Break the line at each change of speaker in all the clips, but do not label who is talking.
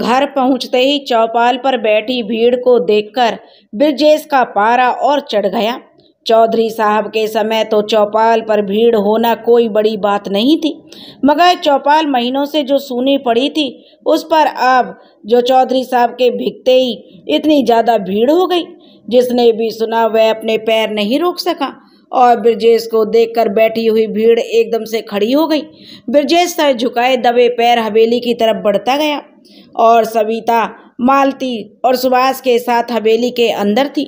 घर पहुंचते ही चौपाल पर बैठी भीड़ को देखकर ब्रजेश का पारा और चढ़ गया चौधरी साहब के समय तो चौपाल पर भीड़ होना कोई बड़ी बात नहीं थी मगर चौपाल महीनों से जो सुनी पड़ी थी उस पर अब जो चौधरी साहब के भिगते ही इतनी ज़्यादा भीड़ हो गई जिसने भी सुना वह अपने पैर नहीं रोक सका और ब्रजेश को देखकर बैठी हुई भीड़ एकदम से खड़ी हो गई ब्रजेश सर झुकाए दबे पैर हवेली की तरफ बढ़ता गया और सविता मालती और सुभाष के साथ हवेली के अंदर थी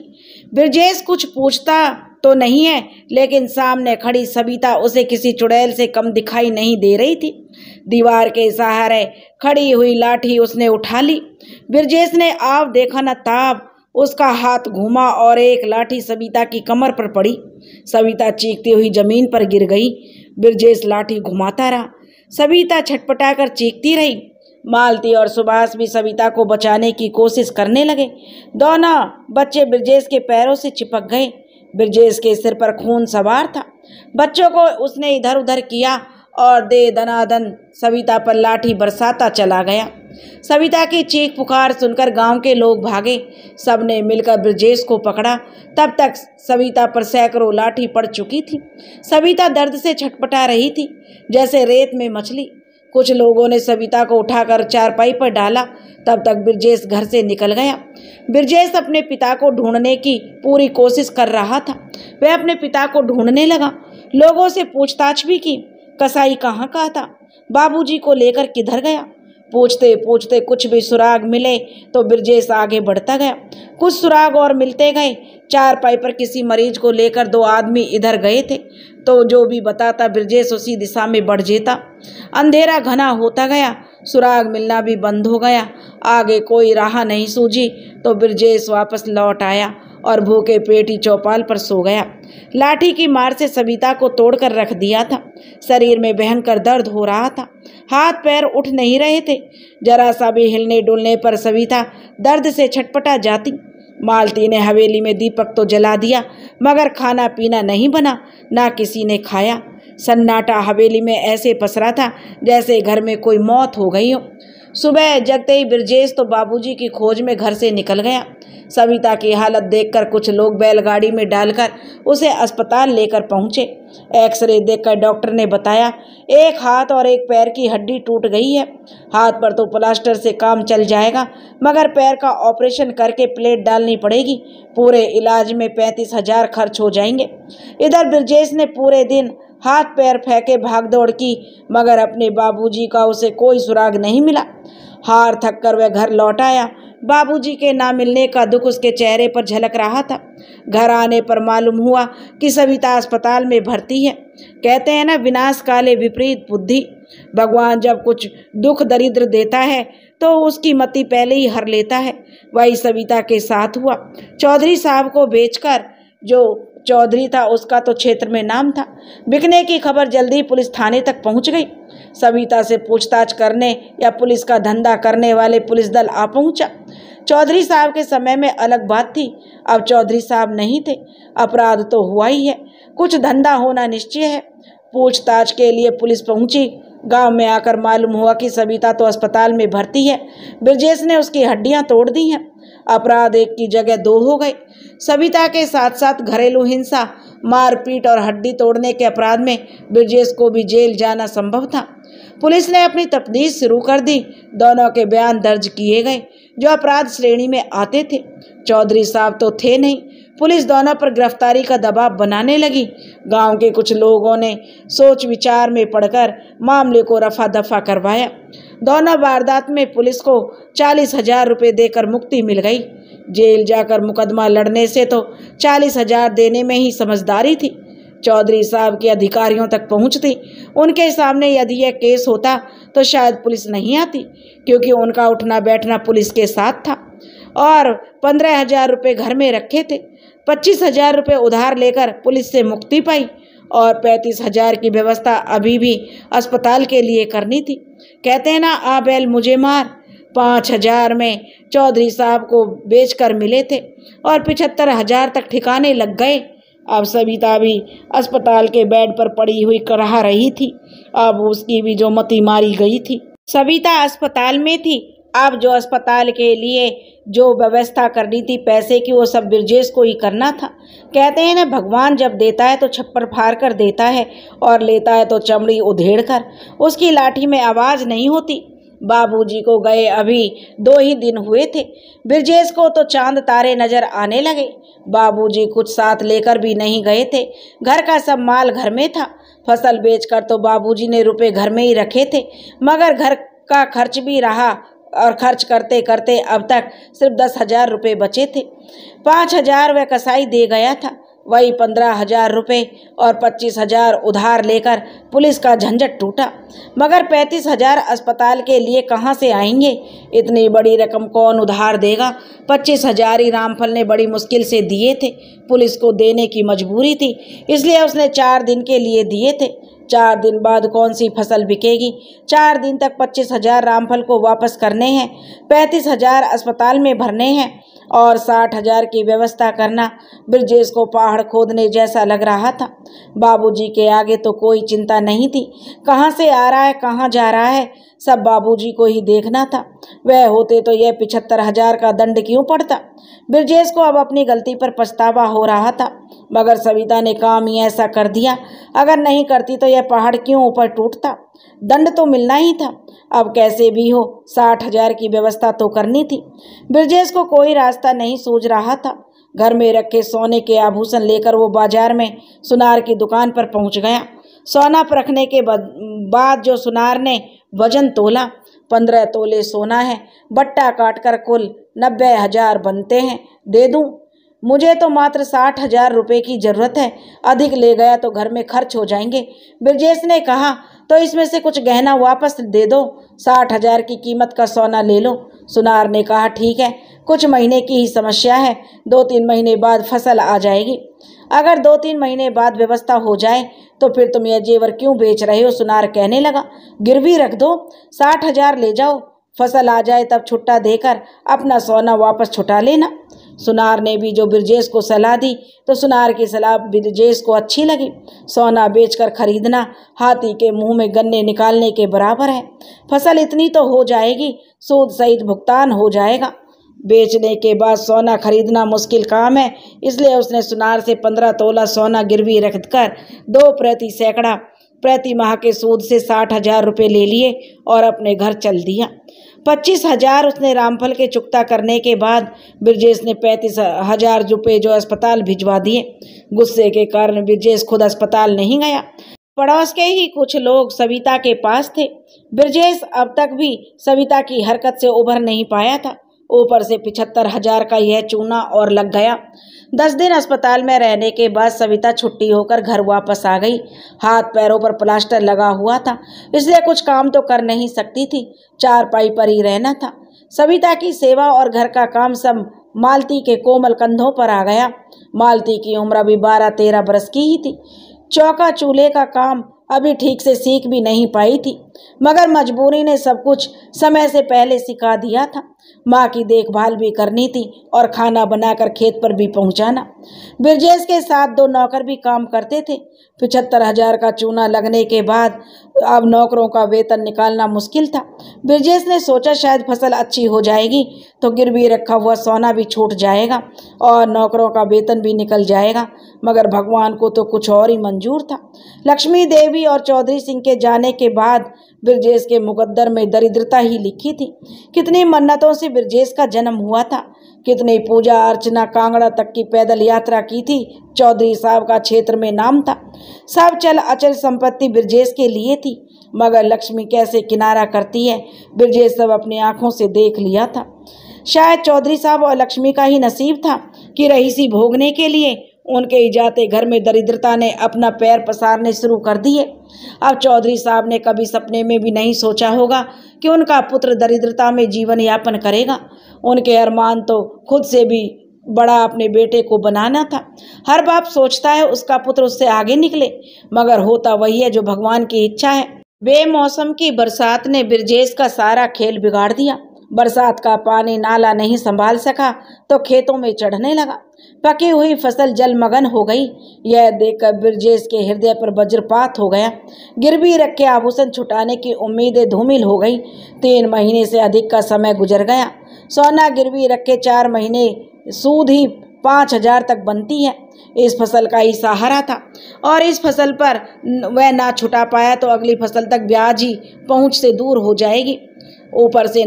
ब्रजेश कुछ पूछता तो नहीं है लेकिन सामने खड़ी सविता उसे किसी चुड़ैल से कम दिखाई नहीं दे रही थी दीवार के सहारे खड़ी हुई लाठी उसने उठा ली ब्रजेश ने आव देखा न ताब उसका हाथ घूमा और एक लाठी सविता की कमर पर पड़ी सविता चीखती हुई जमीन पर गिर गई ब्रजेश लाठी घुमाता रहा सविता छटपटा कर चीखती रही मालती और सुभाष भी सविता को बचाने की कोशिश करने लगे दोनों बच्चे ब्रजेश के पैरों से चिपक गए ब्रजेश के सिर पर खून सवार था बच्चों को उसने इधर उधर किया और दे दनादन सविता पर लाठी बरसाता चला गया सविता की चीख पुकार सुनकर गांव के लोग भागे सब ने मिलकर ब्रजेश को पकड़ा तब तक सविता पर सैकड़ों लाठी पड़ चुकी थी सविता दर्द से छटपटा रही थी जैसे रेत में मछली कुछ लोगों ने सविता को उठाकर चारपाई पर डाला तब तक ब्रजेश घर से निकल गया ब्रजेश अपने पिता को ढूंढने की पूरी कोशिश कर रहा था वह अपने पिता को ढूंढने लगा लोगों से पूछताछ भी की कसाई कहाँ का था बाबूजी को लेकर किधर गया पूछते पूछते कुछ भी सुराग मिले तो ब्रजेश आगे बढ़ता गया कुछ सुराग और मिलते गए चार पाई पर किसी मरीज को लेकर दो आदमी इधर गए थे तो जो भी बताता ब्रजेश उसी दिशा में बढ़ जेता अंधेरा घना होता गया सुराग मिलना भी बंद हो गया आगे कोई राह नहीं सूझी तो ब्रजेश वापस लौट आया और भूखे पेट ही चौपाल पर सो गया लाठी की मार से सविता को तोड़कर रख दिया था शरीर में भयंकर दर्द हो रहा था हाथ पैर उठ नहीं रहे थे जरा सा भी हिलने डुलने पर सविता दर्द से छटपटा जाती मालती ने हवेली में दीपक तो जला दिया मगर खाना पीना नहीं बना ना किसी ने खाया सन्नाटा हवेली में ऐसे पसरा था जैसे घर में कोई मौत हो गई हो सुबह जगते ही ब्रजेश तो बाबूजी की खोज में घर से निकल गया सविता की हालत देखकर कुछ लोग बैलगाड़ी में डालकर उसे अस्पताल लेकर पहुंचे एक्सरे देखकर डॉक्टर ने बताया एक हाथ और एक पैर की हड्डी टूट गई है हाथ पर तो प्लास्टर से काम चल जाएगा मगर पैर का ऑपरेशन करके प्लेट डालनी पड़ेगी पूरे इलाज में पैंतीस हजार खर्च हो जाएंगे इधर ब्रजेश ने पूरे दिन हाथ पैर फेंके भाग दौड़ की मगर अपने बाबूजी का उसे कोई सुराग नहीं मिला हार थक कर वह घर लौट आया बाबूजी के ना मिलने का दुख उसके चेहरे पर झलक रहा था घर आने पर मालूम हुआ कि सविता अस्पताल में भर्ती है कहते हैं ना विनाश काले विपरीत बुद्धि भगवान जब कुछ दुख दरिद्र देता है तो उसकी मति पहले ही हर लेता है वही सविता के साथ हुआ चौधरी साहब को बेचकर जो चौधरी था उसका तो क्षेत्र में नाम था बिकने की खबर जल्दी पुलिस थाने तक पहुंच गई सविता से पूछताछ करने या पुलिस का धंधा करने वाले पुलिस दल आ पहुंचा चौधरी साहब के समय में अलग बात थी अब चौधरी साहब नहीं थे अपराध तो हुआ ही है कुछ धंधा होना निश्चय है पूछताछ के लिए पुलिस पहुंची गांव में आकर मालूम हुआ कि सविता तो अस्पताल में भर्ती है ब्रजेश ने उसकी हड्डियां तोड़ दी हैं अपराध एक की जगह दो हो गए सविता के साथ साथ घरेलू हिंसा मारपीट और हड्डी तोड़ने के अपराध में ब्रजेश को भी जेल जाना संभव था पुलिस ने अपनी तफ्तीश शुरू कर दी दोनों के बयान दर्ज किए गए जो अपराध श्रेणी में आते थे चौधरी साहब तो थे नहीं पुलिस दोनों पर गिरफ्तारी का दबाव बनाने लगी गांव के कुछ लोगों ने सोच विचार में पड़कर मामले को रफा दफा करवाया दोनों वारदात में पुलिस को चालीस हजार रुपये देकर मुक्ति मिल गई जेल जाकर मुकदमा लड़ने से तो चालीस हजार देने में ही समझदारी थी चौधरी साहब के अधिकारियों तक पहुंचती उनके सामने यदि यह केस होता तो शायद पुलिस नहीं आती क्योंकि उनका उठना बैठना पुलिस के साथ था और पंद्रह हजार रुपये घर में रखे थे पच्चीस हजार रुपये उधार लेकर पुलिस से मुक्ति पाई और पैंतीस हजार की व्यवस्था अभी भी अस्पताल के लिए करनी थी कहते हैं ना आ बैल मुझे मार पाँच हजार में चौधरी साहब को बेचकर मिले थे और पिछहत्तर हजार तक ठिकाने लग गए अब सविता भी अस्पताल के बेड पर पड़ी हुई कराह रही थी अब उसकी भी जो मती मारी गई थी सविता अस्पताल में थी अब जो अस्पताल के लिए जो व्यवस्था करनी थी पैसे की वो सब ब्रजेश को ही करना था कहते हैं ना भगवान जब देता है तो छप्पर फाड़ कर देता है और लेता है तो चमड़ी उधेड़ कर उसकी लाठी में आवाज़ नहीं होती बाबूजी को गए अभी दो ही दिन हुए थे ब्रजेश को तो चांद तारे नजर आने लगे बाबूजी कुछ साथ लेकर भी नहीं गए थे घर का सब माल घर में था फसल बेचकर तो बाबूजी ने रुपए घर में ही रखे थे मगर घर का खर्च भी रहा और खर्च करते करते अब तक सिर्फ दस हजार रुपये बचे थे पाँच हजार वह कसाई दे गया था वही पंद्रह हजार रुपये और पच्चीस हजार उधार लेकर पुलिस का झंझट टूटा मगर पैंतीस हजार अस्पताल के लिए कहाँ से आएंगे इतनी बड़ी रकम कौन उधार देगा पच्चीस हजार ही रामफल ने बड़ी मुश्किल से दिए थे पुलिस को देने की मजबूरी थी इसलिए उसने चार दिन के लिए दिए थे चार दिन बाद कौन सी फसल बिकेगी चार दिन तक पच्चीस हजार रामफल को वापस करने हैं पैंतीस हजार अस्पताल में भरने हैं और साठ हजार की व्यवस्था करना ब्रिजेश को पहाड़ खोदने जैसा लग रहा था बाबूजी के आगे तो कोई चिंता नहीं थी कहाँ से आ रहा है कहाँ जा रहा है सब बाबूजी को ही देखना था वह होते तो यह पिछहत्तर हजार का दंड क्यों पड़ता ब्रजेश को अब अपनी गलती पर पछतावा हो रहा था मगर सविता ने काम ही ऐसा कर दिया अगर नहीं करती तो यह पहाड़ क्यों ऊपर टूटता दंड तो मिलना ही था अब कैसे भी हो साठ हजार की व्यवस्था तो करनी थी ब्रजेश को कोई रास्ता नहीं सूझ रहा था घर में रखे सोने के आभूषण लेकर वो बाजार में सुनार की दुकान पर पहुंच गया सोना परखने के बाद जो सुनार ने वजन तोला पंद्रह तोले सोना है बट्टा काट कर कुल नब्बे हजार बनते हैं दे दूँ मुझे तो मात्र साठ हजार रुपये की जरूरत है अधिक ले गया तो घर में खर्च हो जाएंगे ब्रजेश ने कहा तो इसमें से कुछ गहना वापस दे दो साठ हजार की कीमत का सोना ले लो सुनार ने कहा ठीक है कुछ महीने की ही समस्या है दो तीन महीने बाद फसल आ जाएगी अगर दो तीन महीने बाद व्यवस्था हो जाए तो फिर तुम यह जेवर क्यों बेच रहे हो सुनार कहने लगा गिरवी रख दो साठ हजार ले जाओ फसल आ जाए तब छुट्टा देकर अपना सोना वापस छुटा लेना सुनार ने भी जो ब्रजेश को सलाह दी तो सुनार की सलाह ब्रजेश को अच्छी लगी सोना बेचकर खरीदना हाथी के मुंह में गन्ने निकालने के बराबर है फसल इतनी तो हो जाएगी सूद सहित भुगतान हो जाएगा बेचने के बाद सोना खरीदना मुश्किल काम है इसलिए उसने सुनार से पंद्रह तोला सोना गिरवी रखकर दो प्रति सैकड़ा प्रति माह के सूद से साठ हजार रुपये ले लिए और अपने घर चल दिया पच्चीस हजार उसने रामफल के चुकता करने के बाद ब्रजेश ने पैंतीस हजार रुपये जो अस्पताल भिजवा दिए गुस्से के कारण ब्रजेश खुद अस्पताल नहीं गया पड़ोस के ही कुछ लोग सविता के पास थे ब्रजेश अब तक भी सविता की हरकत से उभर नहीं पाया था ऊपर से पिछहत्तर हजार का यह चूना और लग गया दस दिन अस्पताल में रहने के बाद सविता छुट्टी होकर घर वापस आ गई हाथ पैरों पर प्लास्टर लगा हुआ था इसलिए कुछ काम तो कर नहीं सकती थी चार पाई पर ही रहना था सविता की सेवा और घर का काम सब मालती के कोमल कंधों पर आ गया मालती की उम्र अभी बारह तेरह बरस की ही थी चौका चूल्हे का काम अभी ठीक से सीख भी नहीं पाई थी मगर मजबूरी ने सब कुछ समय से पहले सिखा दिया था माँ की देखभाल भी करनी थी और खाना बनाकर खेत पर भी पहुँचाना ब्रजेश के साथ दो नौकर भी काम करते थे पिछहत्तर हजार का चूना लगने के बाद अब नौकरों का वेतन निकालना मुश्किल था ब्रजेश ने सोचा शायद फसल अच्छी हो जाएगी तो गिरवी रखा हुआ सोना भी छूट जाएगा और नौकरों का वेतन भी निकल जाएगा मगर भगवान को तो कुछ और ही मंजूर था लक्ष्मी देवी और चौधरी सिंह के जाने के बाद ब्रजेश के मुकद्दर में दरिद्रता ही लिखी थी कितनी मन्नतों से ब्रजेश का जन्म हुआ था कितनी पूजा अर्चना कांगड़ा तक की पैदल यात्रा की थी चौधरी साहब का क्षेत्र में नाम था सब चल अचल संपत्ति ब्रजेश के लिए थी मगर लक्ष्मी कैसे किनारा करती है ब्रजेश सब अपनी आंखों से देख लिया था शायद चौधरी साहब और लक्ष्मी का ही नसीब था कि रईसी भोगने के लिए उनके इजाते घर में दरिद्रता ने अपना पैर पसारने शुरू कर दिए अब चौधरी साहब ने कभी सपने में भी नहीं सोचा होगा कि उनका पुत्र दरिद्रता में जीवन यापन करेगा उनके अरमान तो खुद से भी बड़ा अपने बेटे को बनाना था हर बाप सोचता है उसका पुत्र उससे आगे निकले मगर होता वही है जो भगवान की इच्छा है बेमौसम की बरसात ने ब्रजेश का सारा खेल बिगाड़ दिया बरसात का पानी नाला नहीं संभाल सका तो खेतों में चढ़ने लगा पकी हुई फसल जलमग्न हो गई यह देखकर ब्रजेश के हृदय पर वज्रपात हो गया गिरवी रखे आभूषण छुटाने की उम्मीदें धूमिल हो गई तीन महीने से अधिक का समय गुजर गया सोना गिरवी रखे चार महीने सूद ही पाँच हजार तक बनती है इस फसल का ही सहारा था और इस फसल पर वह ना छुटा पाया तो अगली फसल तक ब्याज ही पहुँच से दूर हो जाएगी ऊपर से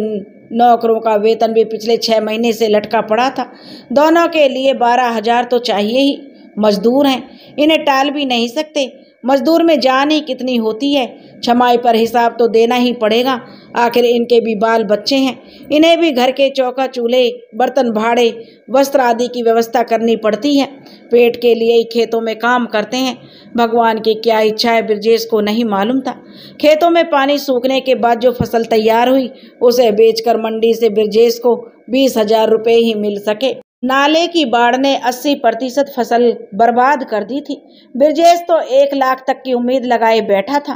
नौकरों का वेतन भी पिछले छः महीने से लटका पड़ा था दोनों के लिए बारह हजार तो चाहिए ही मजदूर हैं इन्हें टाल भी नहीं सकते मजदूर में जान ही कितनी होती है छमाई पर हिसाब तो देना ही पड़ेगा आखिर इनके भी बाल बच्चे हैं इन्हें भी घर के चौका चूल्हे बर्तन भाड़े वस्त्र आदि की व्यवस्था करनी पड़ती है पेट के लिए ही खेतों में काम करते हैं भगवान की क्या इच्छा है ब्रजेश को नहीं मालूम था खेतों में पानी सूखने के बाद जो फसल तैयार हुई उसे बेचकर मंडी से ब्रजेश को बीस हजार रुपये ही मिल सके नाले की बाढ़ ने 80 प्रतिशत फसल बर्बाद कर दी थी ब्रजेश तो एक लाख तक की उम्मीद लगाए बैठा था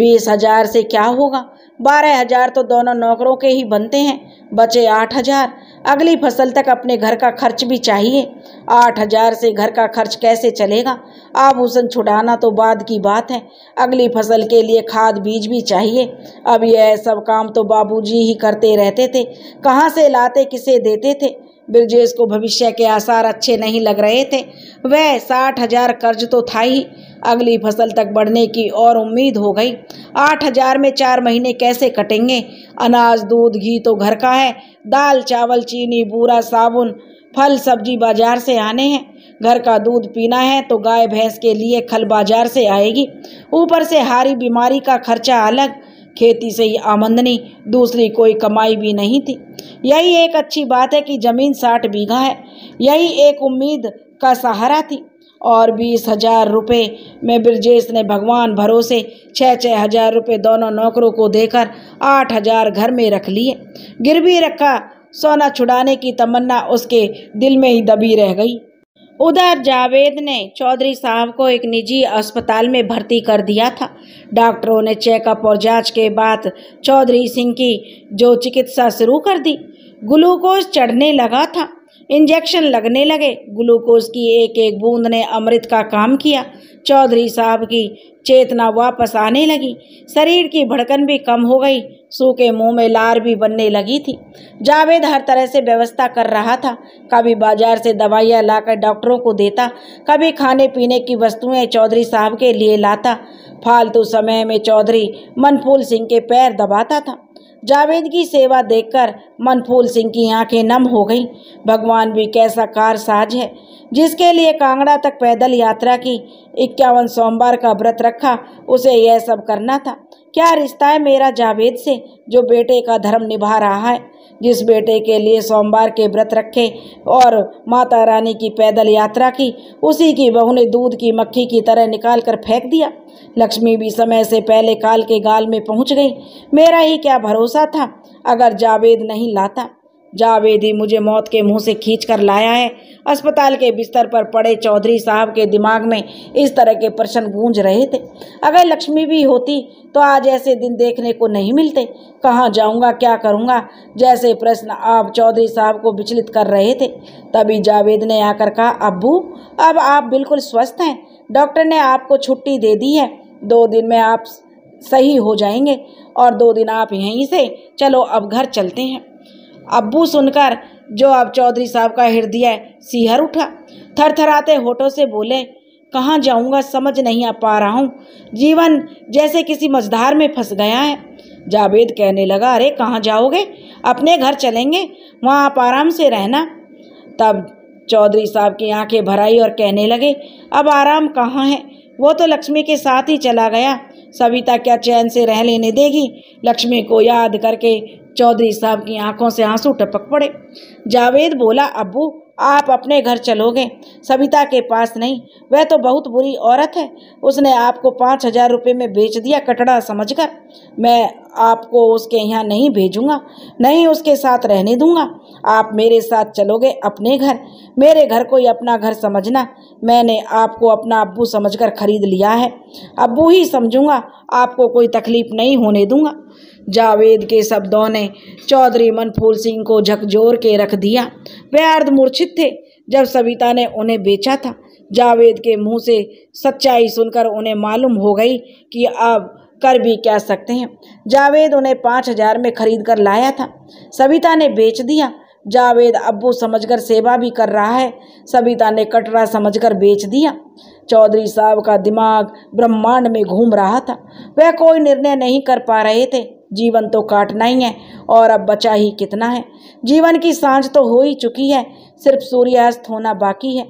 बीस हजार से क्या होगा बारह हजार तो दोनों नौकरों के ही बनते हैं बचे आठ हजार अगली फसल तक अपने घर का खर्च भी चाहिए आठ हजार से घर का खर्च कैसे चलेगा आभूषण छुड़ाना तो बाद की बात है अगली फसल के लिए खाद बीज भी चाहिए अब यह सब काम तो बाबूजी ही करते रहते थे कहाँ से लाते किसे देते थे ब्रजेश को भविष्य के आसार अच्छे नहीं लग रहे थे वह साठ हजार कर्ज तो था ही अगली फसल तक बढ़ने की और उम्मीद हो गई आठ हजार में चार महीने कैसे कटेंगे अनाज दूध घी तो घर का है दाल चावल चीनी बूरा साबुन फल सब्जी बाजार से आने हैं घर का दूध पीना है तो गाय भैंस के लिए खल बाजार से आएगी ऊपर से हारी बीमारी का खर्चा अलग खेती से ही आमदनी दूसरी कोई कमाई भी नहीं थी यही एक अच्छी बात है कि ज़मीन साठ बीघा है यही एक उम्मीद का सहारा थी और बीस हजार रुपये में ब्रजेश ने भगवान भरोसे छः छः हजार रुपये दोनों नौकरों को देकर आठ हजार घर में रख लिए गिरवी रखा सोना छुड़ाने की तमन्ना उसके दिल में ही दबी रह गई उधर जावेद ने चौधरी साहब को एक निजी अस्पताल में भर्ती कर दिया था डॉक्टरों ने चेकअप और जांच के बाद चौधरी सिंह की जो चिकित्सा शुरू कर दी ग्लूकोज चढ़ने लगा था इंजेक्शन लगने लगे ग्लूकोज की एक एक बूंद ने अमृत का काम किया चौधरी साहब की चेतना वापस आने लगी शरीर की भड़कन भी कम हो गई सूखे मुंह में लार भी बनने लगी थी जावेद हर तरह से व्यवस्था कर रहा था कभी बाजार से दवाइयाँ लाकर डॉक्टरों को देता कभी खाने पीने की वस्तुएं चौधरी साहब के लिए लाता फालतू समय में चौधरी मनफूल सिंह के पैर दबाता था जावेद की सेवा देखकर मनफूल सिंह की आंखें नम हो गईं भगवान भी कैसा कार साज है जिसके लिए कांगड़ा तक पैदल यात्रा की इक्यावन सोमवार का व्रत रखा उसे यह सब करना था क्या रिश्ता है मेरा जावेद से जो बेटे का धर्म निभा रहा है जिस बेटे के लिए सोमवार के व्रत रखे और माता रानी की पैदल यात्रा की उसी की बहू ने दूध की मक्खी की तरह निकाल कर फेंक दिया लक्ष्मी भी समय से पहले काल के गाल में पहुंच गई मेरा ही क्या भरोसा था अगर जावेद नहीं लाता जावेदी मुझे मौत के मुंह से खींच कर लाया है अस्पताल के बिस्तर पर पड़े चौधरी साहब के दिमाग में इस तरह के प्रश्न गूंज रहे थे अगर लक्ष्मी भी होती तो आज ऐसे दिन देखने को नहीं मिलते कहाँ जाऊँगा क्या करूँगा जैसे प्रश्न आप चौधरी साहब को विचलित कर रहे थे तभी जावेद ने आकर कहा अबू अब आप बिल्कुल स्वस्थ हैं डॉक्टर ने आपको छुट्टी दे दी है दो दिन में आप सही हो जाएंगे और दो दिन आप यहीं से चलो अब घर चलते हैं अब्बू सुनकर जो अब चौधरी साहब का हृदय सीहर उठा थरथराते होठों से बोले कहाँ जाऊँगा समझ नहीं आ पा रहा हूँ जीवन जैसे किसी मझधार में फंस गया है जावेद कहने लगा अरे कहाँ जाओगे अपने घर चलेंगे वहाँ आप आराम से रहना तब चौधरी साहब की आंखें भराई और कहने लगे अब आराम कहाँ है वो तो लक्ष्मी के साथ ही चला गया सविता क्या चैन से रह लेने देगी लक्ष्मी को याद करके चौधरी साहब की आंखों से आंसू टपक पड़े जावेद बोला अबू आप अपने घर चलोगे सविता के पास नहीं वह तो बहुत बुरी औरत है उसने आपको पाँच हजार रुपये में बेच दिया कटड़ा समझकर मैं आपको उसके यहाँ नहीं भेजूंगा नहीं उसके साथ रहने दूंगा आप मेरे साथ चलोगे अपने घर मेरे घर को ही अपना घर समझना मैंने आपको अपना अब्बू समझकर खरीद लिया है अब्बू ही समझूंगा आपको कोई तकलीफ नहीं होने दूंगा जावेद के शब्दों ने चौधरी मनफूल सिंह को झकझोर के रख दिया वे अर्धमूर्छित थे जब सविता ने उन्हें बेचा था जावेद के मुंह से सच्चाई सुनकर उन्हें मालूम हो गई कि अब कर भी क्या सकते हैं जावेद उन्हें पाँच हजार में खरीद कर लाया था सविता ने बेच दिया जावेद अब्बू समझकर सेवा भी कर रहा है सविता ने कटरा समझकर बेच दिया चौधरी साहब का दिमाग ब्रह्मांड में घूम रहा था वह कोई निर्णय नहीं कर पा रहे थे जीवन तो काटना ही है और अब बचा ही कितना है जीवन की सांझ तो हो ही चुकी है सिर्फ सूर्यास्त होना बाकी है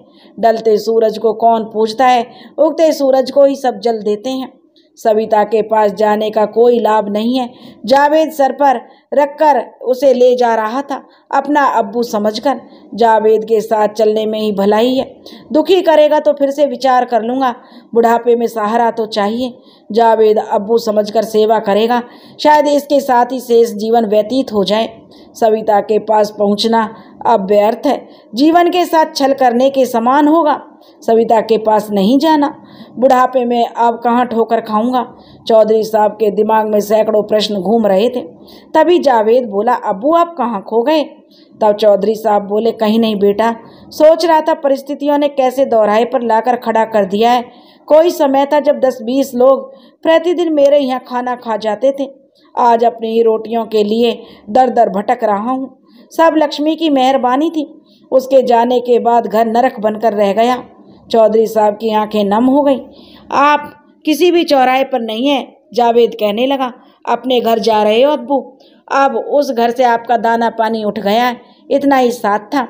डलते सूरज को कौन पूछता है उगते सूरज को ही सब जल देते हैं सविता के पास जाने का कोई लाभ नहीं है जावेद सर पर रखकर उसे ले जा रहा था अपना अब्बू समझकर जावेद के साथ चलने में ही भलाई है दुखी करेगा तो फिर से विचार कर लूँगा बुढ़ापे में सहारा तो चाहिए जावेद अब्बू समझकर सेवा करेगा शायद इसके साथ ही शेष जीवन व्यतीत हो जाए सविता के पास पहुँचना अब व्यर्थ है जीवन के साथ छल करने के समान होगा सविता के पास नहीं जाना बुढ़ापे में अब कहाँ ठोकर खाऊंगा चौधरी साहब के दिमाग में सैकड़ों प्रश्न घूम रहे थे तभी जावेद बोला अबू आप कहाँ खो गए तब चौधरी साहब बोले कहीं नहीं बेटा सोच रहा था परिस्थितियों ने कैसे दोहराए पर लाकर खड़ा कर दिया है कोई समय था जब दस बीस लोग प्रतिदिन मेरे यहाँ खाना खा जाते थे आज अपनी ही रोटियों के लिए दर दर भटक रहा हूँ सब लक्ष्मी की मेहरबानी थी उसके जाने के बाद घर नरक बनकर रह गया चौधरी साहब की आंखें नम हो गई आप किसी भी चौराहे पर नहीं हैं जावेद कहने लगा अपने घर जा रहे हो अब्बू अब उस घर से आपका दाना पानी उठ गया है इतना ही साथ था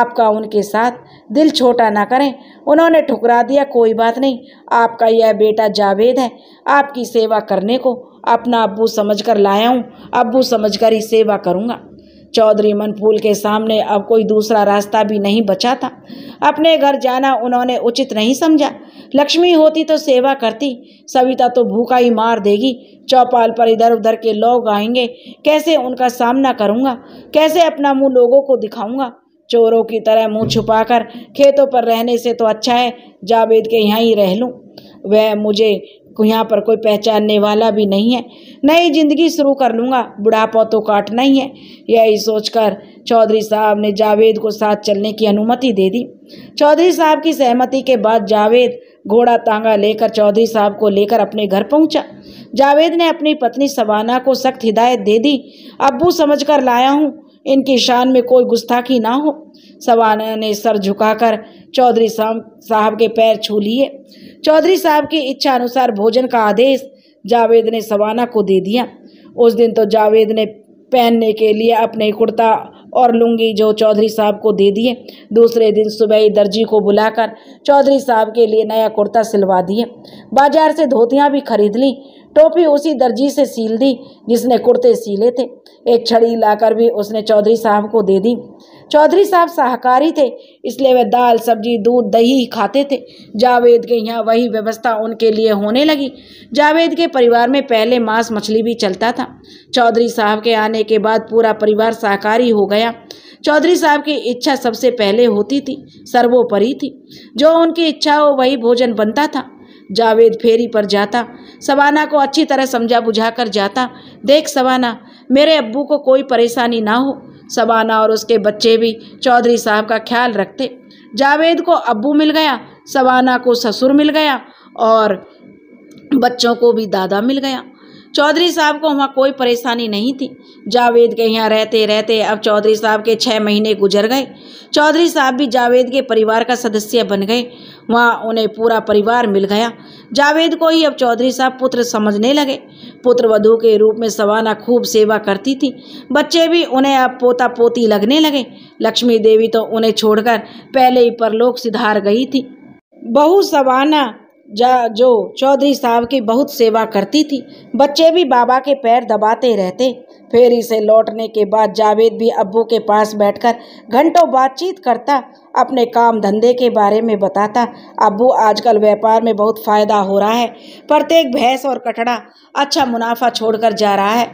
आपका उनके साथ दिल छोटा ना करें उन्होंने ठुकरा दिया कोई बात नहीं आपका यह बेटा जावेद है आपकी सेवा करने को अपना अब्बू समझकर लाया हूँ अब्बू समझकर ही सेवा करूँगा चौधरी मनफूल के सामने अब कोई दूसरा रास्ता भी नहीं बचा था अपने घर जाना उन्होंने उचित नहीं समझा लक्ष्मी होती तो सेवा करती सविता तो भूखा ही मार देगी चौपाल पर इधर उधर के लोग आएंगे कैसे उनका सामना करूंगा कैसे अपना मुंह लोगों को दिखाऊंगा चोरों की तरह मुंह छुपाकर खेतों पर रहने से तो अच्छा है जावेद के यहाँ ही रह लूँ वह मुझे यहाँ पर कोई पहचानने वाला भी नहीं है नई जिंदगी शुरू कर लूँगा बुढ़ापा तो काटना ही है यही सोचकर चौधरी साहब ने जावेद को साथ चलने की अनुमति दे दी चौधरी साहब की सहमति के बाद जावेद घोड़ा तांगा लेकर चौधरी साहब को लेकर अपने घर पहुंचा जावेद ने अपनी पत्नी सवाना को सख्त हिदायत दे दी अब्बू समझकर लाया हूँ इनकी शान में कोई गुस्ताखी ना हो सवाना ने सर झुकाकर चौधरी साहब के पैर छू लिए चौधरी साहब की इच्छा अनुसार भोजन का आदेश जावेद ने सवाना को दे दिया उस दिन तो जावेद ने पहनने के लिए अपने कुर्ता और लुंगी जो चौधरी साहब को दे दिए दूसरे दिन सुबह ही दर्जी को बुलाकर चौधरी साहब के लिए नया कुर्ता सिलवा दिए बाजार से धोतियाँ भी खरीद लीं टोपी उसी दर्जी से सील दी जिसने कुर्ते सीले थे एक छड़ी लाकर भी उसने चौधरी साहब को दे दी चौधरी साहब शाहकारी थे इसलिए वे दाल सब्जी दूध दही खाते थे जावेद के यहाँ वही व्यवस्था उनके लिए होने लगी जावेद के परिवार में पहले मांस मछली भी चलता था चौधरी साहब के आने के बाद पूरा परिवार शाकाहारी हो गया चौधरी साहब की इच्छा सबसे पहले होती थी सर्वोपरि थी जो उनकी इच्छा हो वही भोजन बनता था जावेद फेरी पर जाता सवाना को अच्छी तरह समझा बुझा कर जाता देख सवाना मेरे अब्बू को कोई परेशानी ना हो सवाना और उसके बच्चे भी चौधरी साहब का ख्याल रखते जावेद को अब्बू मिल गया सवाना को ससुर मिल गया और बच्चों को भी दादा मिल गया चौधरी साहब को वहाँ कोई परेशानी नहीं थी जावेद के यहाँ रहते रहते अब चौधरी साहब के छः महीने गुजर गए चौधरी साहब भी जावेद के परिवार का सदस्य बन गए वहाँ उन्हें पूरा परिवार मिल गया जावेद को ही अब चौधरी साहब पुत्र समझने लगे पुत्र वधु के रूप में सवाना खूब सेवा करती थी बच्चे भी उन्हें अब पोता पोती लगने लगे लक्ष्मी देवी तो उन्हें छोड़कर पहले ही परलोक सिधार गई थी बहू सवाना जा जो चौधरी साहब की बहुत सेवा करती थी बच्चे भी बाबा के पैर दबाते रहते फेरी से लौटने के बाद जावेद भी अब्बू के पास बैठकर घंटों बातचीत करता अपने काम धंधे के बारे में बताता अब्बू आजकल व्यापार में बहुत फ़ायदा हो रहा है प्रत्येक भैंस और कटड़ा अच्छा मुनाफा छोड़कर जा रहा है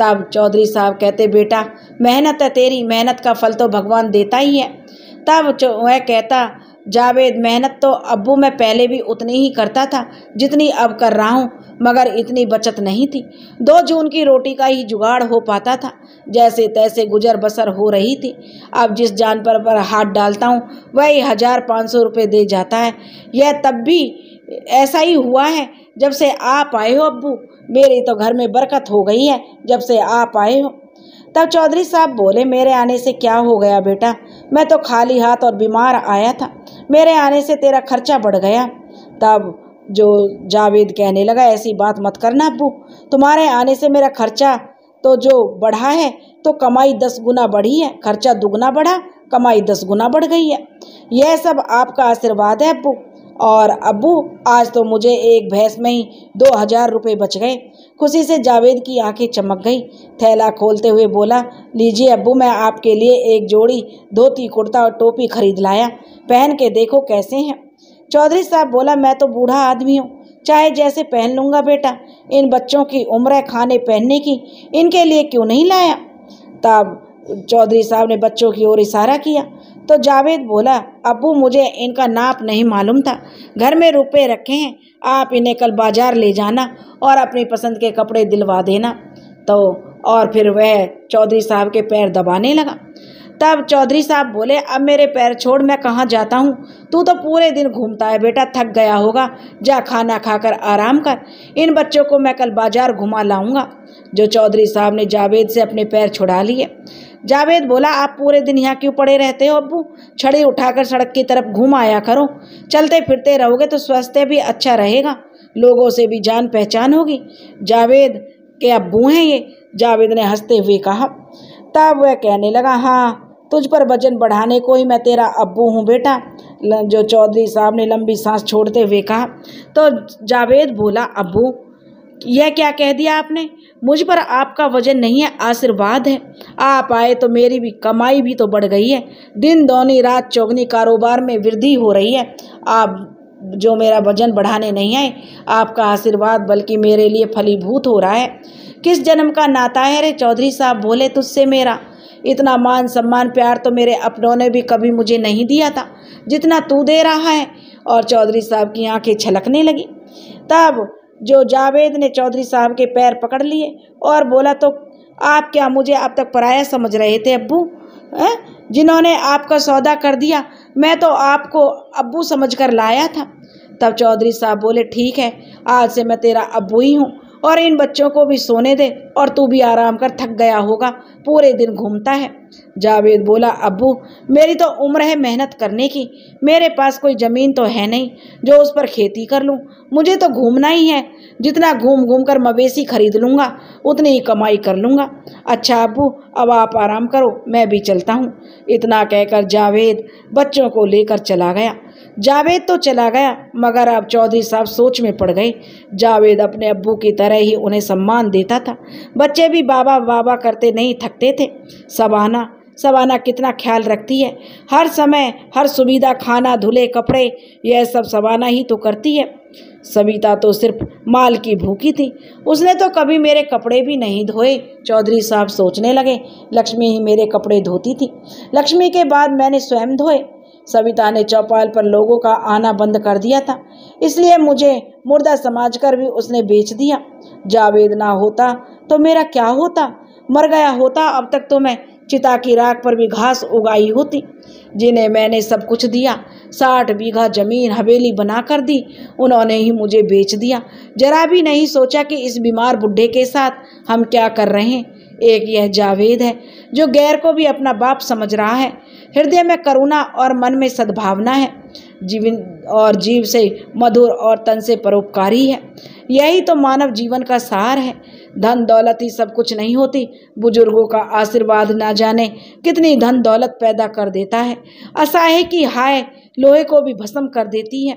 तब चौधरी साहब कहते बेटा मेहनत है तेरी मेहनत का फल तो भगवान देता ही है तब वह कहता जावेद मेहनत तो अबू मैं पहले भी उतनी ही करता था जितनी अब कर रहा हूँ मगर इतनी बचत नहीं थी दो जून की रोटी का ही जुगाड़ हो पाता था जैसे तैसे गुजर बसर हो रही थी अब जिस जानवर पर हाथ डालता हूँ वही हज़ार पाँच सौ रुपये दे जाता है यह तब भी ऐसा ही हुआ है जब से आप आए हो अबू मेरी तो घर में बरकत हो गई है जब से आप आए हो तब चौधरी साहब बोले मेरे आने से क्या हो गया बेटा मैं तो खाली हाथ और बीमार आया था मेरे आने से तेरा खर्चा बढ़ गया तब जो जावेद कहने लगा ऐसी बात मत करना अबू तुम्हारे आने से मेरा खर्चा तो जो बढ़ा है तो कमाई दस गुना बढ़ी है खर्चा दुगना बढ़ा कमाई दस गुना बढ़ गई है यह सब आपका आशीर्वाद है अबू और अबू आज तो मुझे एक भैंस में ही दो हज़ार रुपये बच गए खुशी से जावेद की आंखें चमक गई थैला खोलते हुए बोला लीजिए अबू मैं आपके लिए एक जोड़ी धोती कुर्ता और टोपी खरीद लाया पहन के देखो कैसे हैं चौधरी साहब बोला मैं तो बूढ़ा आदमी हूँ चाहे जैसे पहन लूँगा बेटा इन बच्चों की उम्र है खाने पहनने की इनके लिए क्यों नहीं लाया तब चौधरी साहब ने बच्चों की ओर इशारा किया तो जावेद बोला अबू मुझे इनका नाप नहीं मालूम था घर में रुपए रखे हैं आप इन्हें कल बाजार ले जाना और अपनी पसंद के कपड़े दिलवा देना तो और फिर वह चौधरी साहब के पैर दबाने लगा तब चौधरी साहब बोले अब मेरे पैर छोड़ मैं कहाँ जाता हूँ तू तो पूरे दिन घूमता है बेटा थक गया होगा जा खाना खाकर आराम कर इन बच्चों को मैं कल बाजार घुमा लाऊंगा जो चौधरी साहब ने जावेद से अपने पैर छुड़ा लिए जावेद बोला आप पूरे दिन यहाँ क्यों पड़े रहते हो अबू छड़ी उठाकर सड़क की तरफ घूम आया करो चलते फिरते रहोगे तो स्वास्थ्य भी अच्छा रहेगा लोगों से भी जान पहचान होगी जावेद के अबू हैं ये जावेद ने हंसते हुए कहा तब वह कहने लगा हाँ तुझ पर वजन बढ़ाने को ही मैं तेरा अब्बू हूँ बेटा जो चौधरी साहब ने लंबी सांस छोड़ते हुए कहा तो जावेद बोला अब्बू यह क्या कह दिया आपने मुझ पर आपका वजन नहीं है आशीर्वाद है आप आए तो मेरी भी कमाई भी तो बढ़ गई है दिन दोनी रात चौगनी कारोबार में वृद्धि हो रही है आप जो मेरा वजन बढ़ाने नहीं आए आपका आशीर्वाद बल्कि मेरे लिए फलीभूत हो रहा है किस जन्म का नाता है रे चौधरी साहब बोले तुझसे मेरा इतना मान सम्मान प्यार तो मेरे अपनों ने भी कभी मुझे नहीं दिया था जितना तू दे रहा है और चौधरी साहब की आंखें छलकने लगी तब जो जावेद ने चौधरी साहब के पैर पकड़ लिए और बोला तो आप क्या मुझे अब तक पराया समझ रहे थे अब्बू जिन्होंने आपका सौदा कर दिया मैं तो आपको अब्बू समझ कर लाया था तब चौधरी साहब बोले ठीक है आज से मैं तेरा अब्बू ही हूँ और इन बच्चों को भी सोने दे और तू भी आराम कर थक गया होगा पूरे दिन घूमता है जावेद बोला अबू मेरी तो उम्र है मेहनत करने की मेरे पास कोई ज़मीन तो है नहीं जो उस पर खेती कर लूँ मुझे तो घूमना ही है जितना घूम घूम कर मवेशी खरीद लूँगा उतनी ही कमाई कर लूँगा अच्छा अबू अब आप आराम करो मैं भी चलता हूँ इतना कहकर जावेद बच्चों को लेकर चला गया जावेद तो चला गया मगर अब चौधरी साहब सोच में पड़ गए जावेद अपने अब्बू की तरह ही उन्हें सम्मान देता था बच्चे भी बाबा बाबा करते नहीं थकते थे सबाना सवाना कितना ख्याल रखती है हर समय हर सुविधा खाना धुले कपड़े यह सब सवाना ही तो करती है सविता तो सिर्फ माल की भूखी थी उसने तो कभी मेरे कपड़े भी नहीं धोए चौधरी साहब सोचने लगे लक्ष्मी ही मेरे कपड़े धोती थी लक्ष्मी के बाद मैंने स्वयं धोए सविता ने चौपाल पर लोगों का आना बंद कर दिया था इसलिए मुझे मुर्दा समाज कर भी उसने बेच दिया जावेद ना होता तो मेरा क्या होता मर गया होता अब तक तो मैं चिता की राख पर भी घास उगाई होती जिन्हें मैंने सब कुछ दिया साठ बीघा जमीन हवेली बना कर दी उन्होंने ही मुझे बेच दिया जरा भी नहीं सोचा कि इस बीमार बुढ़े के साथ हम क्या कर रहे हैं एक यह जावेद है जो गैर को भी अपना बाप समझ रहा है हृदय में करुणा और मन में सद्भावना है जीवन और जीव से मधुर और तन से परोपकारी है यही तो मानव जीवन का सार है धन दौलत ही सब कुछ नहीं होती बुजुर्गों का आशीर्वाद ना जाने कितनी धन दौलत पैदा कर देता है असहाय की हाय लोहे को भी भस्म कर देती है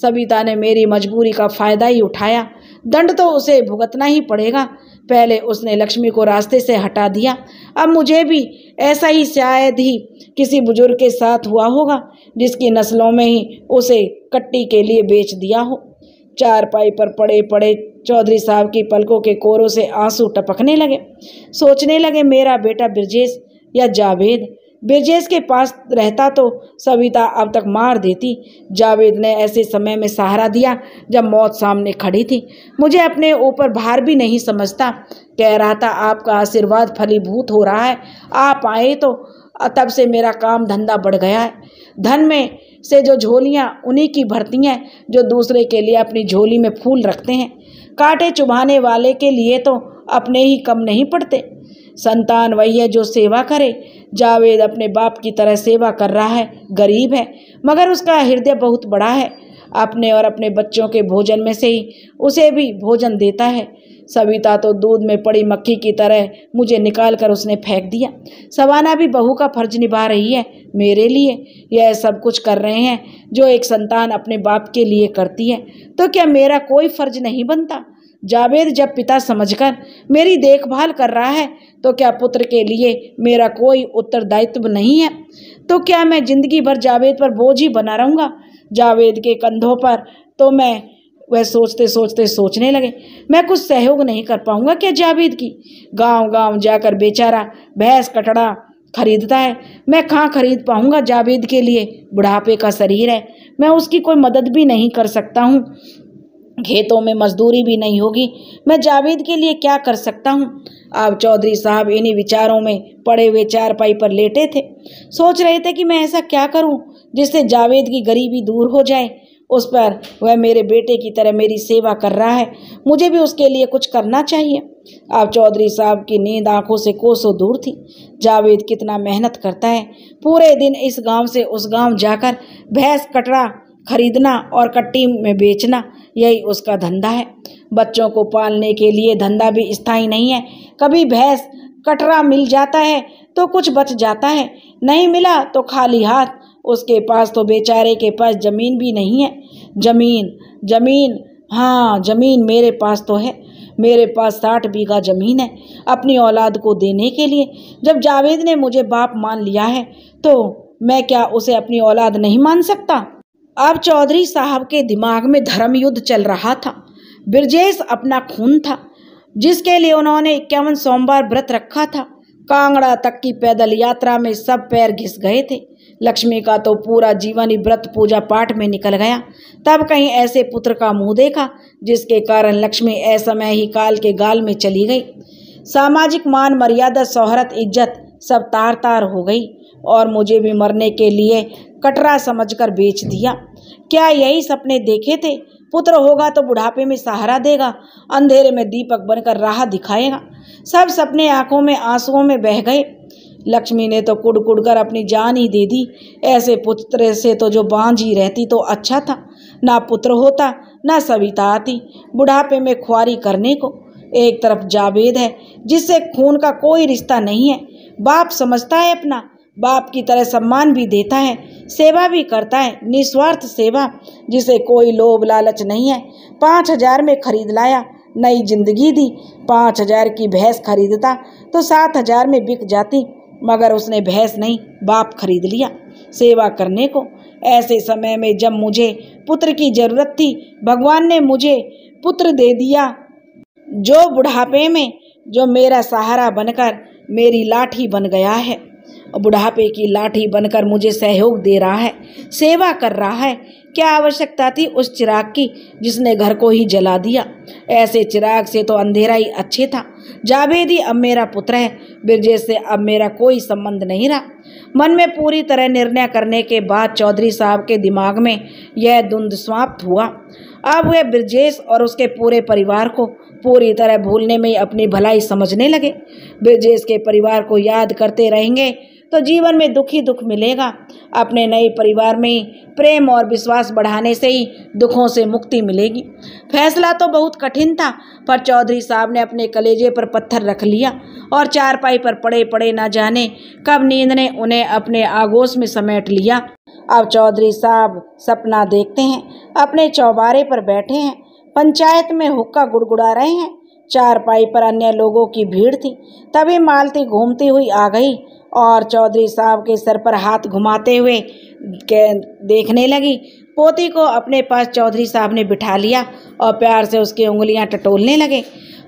सविता ने मेरी मजबूरी का फ़ायदा ही उठाया दंड तो उसे भुगतना ही पड़ेगा पहले उसने लक्ष्मी को रास्ते से हटा दिया अब मुझे भी ऐसा ही शायद ही किसी बुजुर्ग के साथ हुआ होगा जिसकी नस्लों में ही उसे कट्टी के लिए बेच दिया हो चार पाई पर पड़े पड़े चौधरी साहब की पलकों के कोरों से आंसू टपकने लगे सोचने लगे मेरा बेटा ब्रजेश या जावेद बिरजेश के पास रहता तो सविता अब तक मार देती जावेद ने ऐसे समय में सहारा दिया जब मौत सामने खड़ी थी मुझे अपने ऊपर भार भी नहीं समझता कह रहा था आपका आशीर्वाद फलीभूत हो रहा है आप आए तो तब से मेरा काम धंधा बढ़ गया है धन में से जो झोलियाँ उन्हीं की भरती हैं जो दूसरे के लिए अपनी झोली में फूल रखते हैं कांटे चुभाने वाले के लिए तो अपने ही कम नहीं पड़ते संतान वही है जो सेवा करे जावेद अपने बाप की तरह सेवा कर रहा है गरीब है मगर उसका हृदय बहुत बड़ा है अपने और अपने बच्चों के भोजन में से ही उसे भी भोजन देता है सविता तो दूध में पड़ी मक्खी की तरह मुझे निकाल कर उसने फेंक दिया सवाना भी बहू का फर्ज निभा रही है मेरे लिए यह सब कुछ कर रहे हैं जो एक संतान अपने बाप के लिए करती है तो क्या मेरा कोई फर्ज नहीं बनता जावेद जब पिता समझकर मेरी देखभाल कर रहा है तो क्या पुत्र के लिए मेरा कोई उत्तरदायित्व नहीं है तो क्या मैं ज़िंदगी भर जावेद पर बोझ ही बना रहूँगा जावेद के कंधों पर तो मैं वह सोचते सोचते सोचने लगे मैं कुछ सहयोग नहीं कर पाऊंगा क्या जावेद की गांव गांव जाकर बेचारा भैंस कटड़ा खरीदता है मैं कहाँ खरीद पाऊंगा जावेद के लिए बुढ़ापे का शरीर है मैं उसकी कोई मदद भी नहीं कर सकता हूँ खेतों में मजदूरी भी नहीं होगी मैं जावेद के लिए क्या कर सकता हूँ आप चौधरी साहब इन्हीं विचारों में पड़े हुए चारपाई पर लेटे थे सोच रहे थे कि मैं ऐसा क्या करूँ जिससे जावेद की गरीबी दूर हो जाए उस पर वह मेरे बेटे की तरह मेरी सेवा कर रहा है मुझे भी उसके लिए कुछ करना चाहिए आप चौधरी साहब की नींद आंखों से कोसों दूर थी जावेद कितना मेहनत करता है पूरे दिन इस गांव से उस गांव जाकर भैंस कटरा खरीदना और कट्टी में बेचना यही उसका धंधा है बच्चों को पालने के लिए धंधा भी स्थायी नहीं है कभी भैंस कटरा मिल जाता है तो कुछ बच जाता है नहीं मिला तो खाली हाथ उसके पास तो बेचारे के पास ज़मीन भी नहीं है ज़मीन ज़मीन हाँ ज़मीन मेरे पास तो है मेरे पास साठ बीघा ज़मीन है अपनी औलाद को देने के लिए जब जावेद ने मुझे बाप मान लिया है तो मैं क्या उसे अपनी औलाद नहीं मान सकता अब चौधरी साहब के दिमाग में धर्म युद्ध चल रहा था ब्रजेश अपना खून था जिसके लिए उन्होंने इक्यावन सोमवार व्रत रखा था कांगड़ा तक की पैदल यात्रा में सब पैर घिस गए थे लक्ष्मी का तो पूरा जीवन ही व्रत पूजा पाठ में निकल गया तब कहीं ऐसे पुत्र का मुंह देखा जिसके कारण लक्ष्मी असमय ही काल के गाल में चली गई सामाजिक मान मर्यादा शोहरत इज्जत सब तार तार हो गई और मुझे भी मरने के लिए कटरा समझकर बेच दिया क्या यही सपने देखे थे पुत्र होगा तो बुढ़ापे में सहारा देगा अंधेरे में दीपक बनकर राह दिखाएगा सब सपने आंखों में आंसुओं में बह गए लक्ष्मी ने तो कुड़ कुड़ कर अपनी जान ही दे दी ऐसे पुत्र से तो जो बांझ ही रहती तो अच्छा था ना पुत्र होता ना सविता आती बुढ़ापे में खुआरी करने को एक तरफ जावेद है जिससे खून का कोई रिश्ता नहीं है बाप समझता है अपना बाप की तरह सम्मान भी देता है सेवा भी करता है निस्वार्थ सेवा जिसे कोई लोभ लालच नहीं है पाँच हजार में खरीद लाया नई जिंदगी दी पाँच हजार की भैंस खरीदता तो सात हजार में बिक जाती मगर उसने भैंस नहीं बाप खरीद लिया सेवा करने को ऐसे समय में जब मुझे पुत्र की जरूरत थी भगवान ने मुझे पुत्र दे दिया जो बुढ़ापे में जो मेरा सहारा बनकर मेरी लाठी बन गया है बुढ़ापे की लाठी बनकर मुझे सहयोग दे रहा है सेवा कर रहा है क्या आवश्यकता थी उस चिराग की जिसने घर को ही जला दिया ऐसे चिराग से तो अंधेरा ही अच्छे था जावेदी अब मेरा पुत्र है बिरजे से अब मेरा कोई संबंध नहीं रहा मन में पूरी तरह निर्णय करने के बाद चौधरी साहब के दिमाग में यह धुंध समाप्त हुआ अब वे ब्रजेश और उसके पूरे परिवार को पूरी तरह भूलने में अपनी भलाई समझने लगे ब्रजेश के परिवार को याद करते रहेंगे तो जीवन में दुखी दुख मिलेगा अपने नए परिवार में प्रेम और विश्वास बढ़ाने से ही दुखों से मुक्ति मिलेगी फैसला तो बहुत कठिन था पर चौधरी साहब ने अपने कलेजे पर पत्थर रख लिया और चारपाई पर पड़े पड़े न जाने कब नींद ने उन्हें अपने आगोश में समेट लिया अब चौधरी साहब सपना देखते हैं अपने चौबारे पर बैठे हैं पंचायत में हुक्का गुड़गुड़ा रहे हैं चारपाई पर अन्य लोगों की भीड़ थी तभी मालती घूमती हुई आ गई और चौधरी साहब के सर पर हाथ घुमाते हुए देखने लगी पोती को अपने पास चौधरी साहब ने बिठा लिया और प्यार से उसकी उंगलियां टटोलने लगे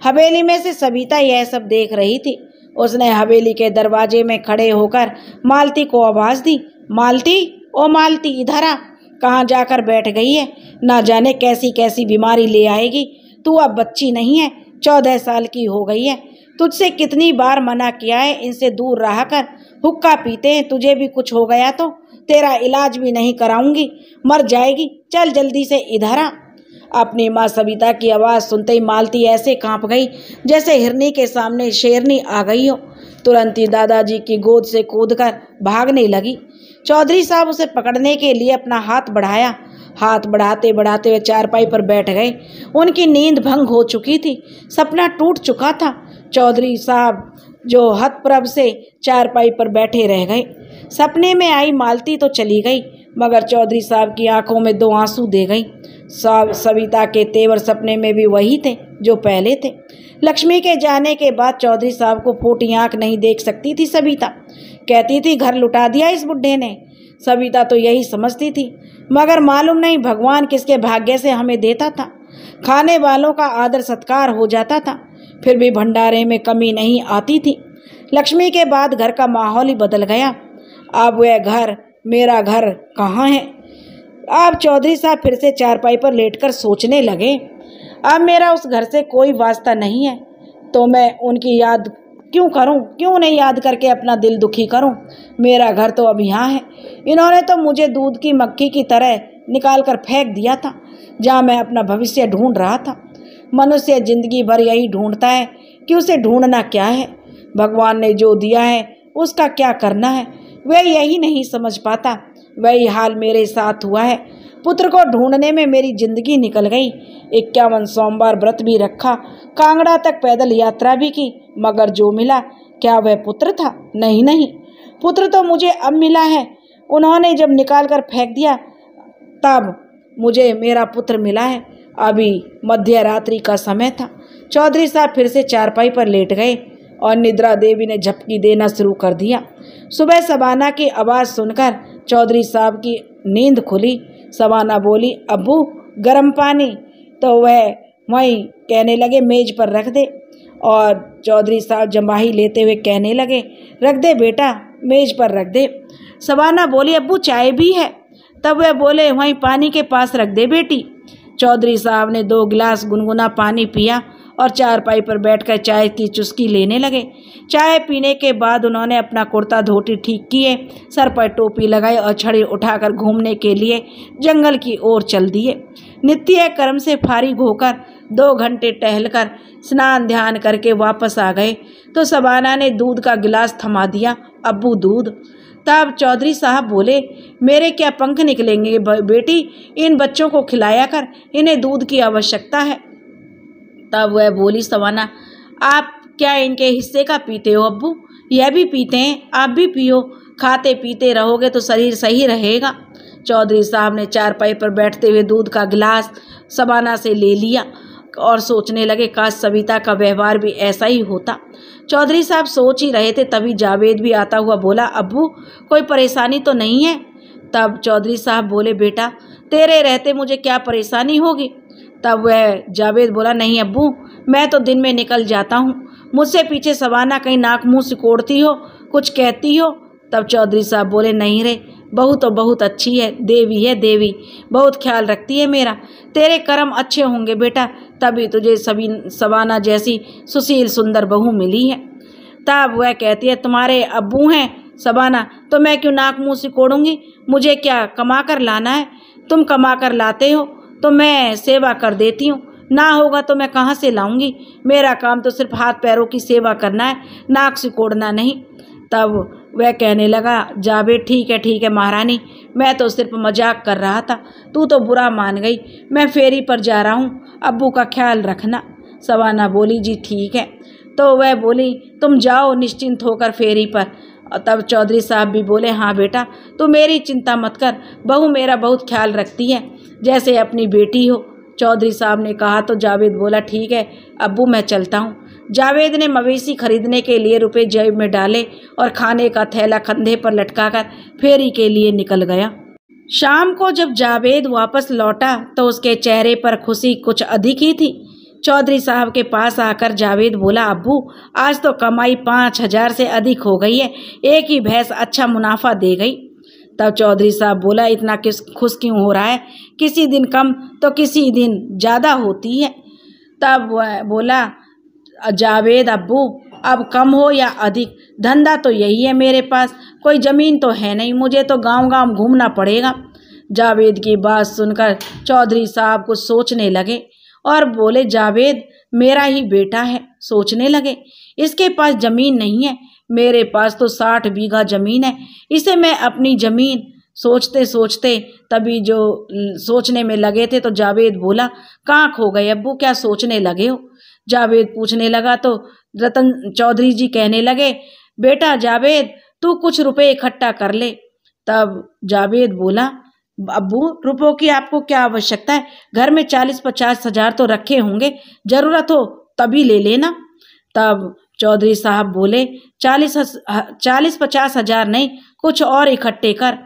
हवेली में से सविता यह सब देख रही थी उसने हवेली के दरवाजे में खड़े होकर मालती को आवाज़ दी मालती ओ मालती इधर आ कहाँ जाकर बैठ गई है ना जाने कैसी कैसी बीमारी ले आएगी तू अब बच्ची नहीं है चौदह साल की हो गई है तुझसे कितनी बार मना किया है इनसे दूर रहकर हुक्का पीते हैं तुझे भी कुछ हो गया तो तेरा इलाज भी नहीं कराऊंगी मर जाएगी चल जल्दी से इधर आ अपनी माँ सविता की आवाज़ सुनते ही मालती ऐसे कांप गई जैसे हिरनी के सामने शेरनी आ गई हो तुरंत ही दादाजी की गोद से कूदकर भागने लगी चौधरी साहब उसे पकड़ने के लिए अपना हाथ बढ़ाया हाथ बढ़ाते बढ़ाते वे चारपाई पर बैठ गए उनकी नींद भंग हो चुकी थी सपना टूट चुका था चौधरी साहब जो हथप्रभ से चारपाई पर बैठे रह गए सपने में आई मालती तो चली गई मगर चौधरी साहब की आंखों में दो आंसू दे गई साहब सविता के तेवर सपने में भी वही थे जो पहले थे लक्ष्मी के जाने के बाद चौधरी साहब को फोटी आंख नहीं देख सकती थी सविता कहती थी घर लुटा दिया इस बुढ़े ने सविता तो यही समझती थी मगर मालूम नहीं भगवान किसके भाग्य से हमें देता था खाने वालों का आदर सत्कार हो जाता था फिर भी भंडारे में कमी नहीं आती थी लक्ष्मी के बाद घर का माहौल ही बदल गया अब वह घर मेरा घर कहाँ है अब चौधरी साहब फिर से चारपाई पर लेटकर सोचने लगे अब मेरा उस घर से कोई वास्ता नहीं है तो मैं उनकी याद क्यों करूं क्यों नहीं याद करके अपना दिल दुखी करूं मेरा घर तो अब यहाँ है इन्होंने तो मुझे दूध की मक्खी की तरह निकाल कर फेंक दिया था जहाँ मैं अपना भविष्य ढूंढ रहा था मनुष्य जिंदगी भर यही ढूंढता है कि उसे ढूंढना क्या है भगवान ने जो दिया है उसका क्या करना है वह यही नहीं समझ पाता वही हाल मेरे साथ हुआ है पुत्र को ढूंढने में मेरी जिंदगी निकल गई इक्यावन सोमवार व्रत भी रखा कांगड़ा तक पैदल यात्रा भी की मगर जो मिला क्या वह पुत्र था नहीं नहीं पुत्र तो मुझे अब मिला है उन्होंने जब निकाल कर फेंक दिया तब मुझे मेरा पुत्र मिला है अभी मध्य रात्रि का समय था चौधरी साहब फिर से चारपाई पर लेट गए और निद्रा देवी ने झपकी देना शुरू कर दिया सुबह सबाना की आवाज़ सुनकर चौधरी साहब की नींद खुली सबाना बोली अबू गर्म पानी तो वह वहीं कहने लगे मेज पर रख दे और चौधरी साहब जमाही लेते हुए कहने लगे रख दे बेटा मेज पर रख दे सबाना बोली अबू चाय भी है तब वह बोले वहीं पानी के पास रख दे बेटी चौधरी साहब ने दो गिलास गुनगुना पानी पिया और चार पाई पर बैठकर चाय की चुस्की लेने लगे चाय पीने के बाद उन्होंने अपना कुर्ता धोती ठीक किए सर पर टोपी लगाई और छड़ी उठाकर घूमने के लिए जंगल की ओर चल दिए नित्य कर्म से फारिग होकर दो घंटे टहलकर स्नान ध्यान करके वापस आ गए तो सबाना ने दूध का गिलास थमा दिया अब्बू दूध तब चौधरी साहब बोले मेरे क्या पंख निकलेंगे बेटी इन बच्चों को खिलाया कर इन्हें दूध की आवश्यकता है तब वह बोली सवाना आप क्या इनके हिस्से का पीते हो अब्बू यह भी पीते हैं आप भी पियो खाते पीते रहोगे तो शरीर सही रहेगा चौधरी साहब ने चारपाई पर बैठते हुए दूध का गिलास सबाना से ले लिया और सोचने लगे काश सविता का व्यवहार भी ऐसा ही होता चौधरी साहब सोच ही रहे थे तभी जावेद भी आता हुआ बोला अबू कोई परेशानी तो नहीं है तब चौधरी साहब बोले बेटा तेरे रहते मुझे क्या परेशानी होगी तब वह जावेद बोला नहीं अब्बू मैं तो दिन में निकल जाता हूँ मुझसे पीछे सवाना कहीं नाक मुँह सिकोड़ती हो कुछ कहती हो तब चौधरी साहब बोले नहीं रे बहू तो बहुत अच्छी है देवी है देवी बहुत ख्याल रखती है मेरा तेरे कर्म अच्छे होंगे बेटा तभी तुझे सभी सवाना जैसी सुशील सुंदर बहू मिली है तब वह कहती है तुम्हारे अबू हैं सबाना तो मैं क्यों नाक मुंह सिकोड़ूंगी मुझे क्या कमा कर लाना है तुम कमा कर लाते हो तो मैं सेवा कर देती हूँ ना होगा तो मैं कहाँ से लाऊंगी मेरा काम तो सिर्फ हाथ पैरों की सेवा करना है नाक सिकोड़ना नहीं तब वह कहने लगा जावे ठीक है ठीक है महारानी मैं तो सिर्फ मजाक कर रहा था तू तो बुरा मान गई मैं फेरी पर जा रहा हूँ अब्बू का ख्याल रखना सवाना बोली जी ठीक है तो वह बोली तुम जाओ निश्चिंत होकर फेरी पर तब चौधरी साहब भी बोले हाँ बेटा तू मेरी चिंता मत कर बहू मेरा बहुत ख्याल रखती है जैसे अपनी बेटी हो चौधरी साहब ने कहा तो जावेद बोला ठीक है अबू मैं चलता हूँ जावेद ने मवेशी खरीदने के लिए रुपए जेब में डाले और खाने का थैला कंधे पर लटकाकर फेरी के लिए निकल गया शाम को जब जावेद वापस लौटा तो उसके चेहरे पर खुशी कुछ अधिक ही थी चौधरी साहब के पास आकर जावेद बोला अबू आज तो कमाई पाँच हजार से अधिक हो गई है एक ही भैंस अच्छा मुनाफा दे गई तब चौधरी साहब बोला इतना किस खुश क्यों हो रहा है किसी दिन कम तो किसी दिन ज़्यादा होती है तब बोला जावेद अबू अब कम हो या अधिक धंधा तो यही है मेरे पास कोई ज़मीन तो है नहीं मुझे तो गांव गांव घूमना पड़ेगा जावेद की बात सुनकर चौधरी साहब कुछ सोचने लगे और बोले जावेद मेरा ही बेटा है सोचने लगे इसके पास ज़मीन नहीं है मेरे पास तो साठ बीघा ज़मीन है इसे मैं अपनी ज़मीन सोचते सोचते तभी जो सोचने में लगे थे तो जावेद बोला कहाँ खो गए अबू क्या सोचने लगे हो जावेद पूछने लगा तो रतन चौधरी जी कहने लगे बेटा जावेद तू कुछ रुपए इकट्ठा कर ले तब जावेद बोला अबू रुपयों की आपको क्या आवश्यकता है घर में चालीस पचास हजार तो रखे होंगे जरूरत हो तभी ले लेना तब चौधरी साहब बोले चालीस चालीस पचास हजार नहीं कुछ और इकट्ठे कर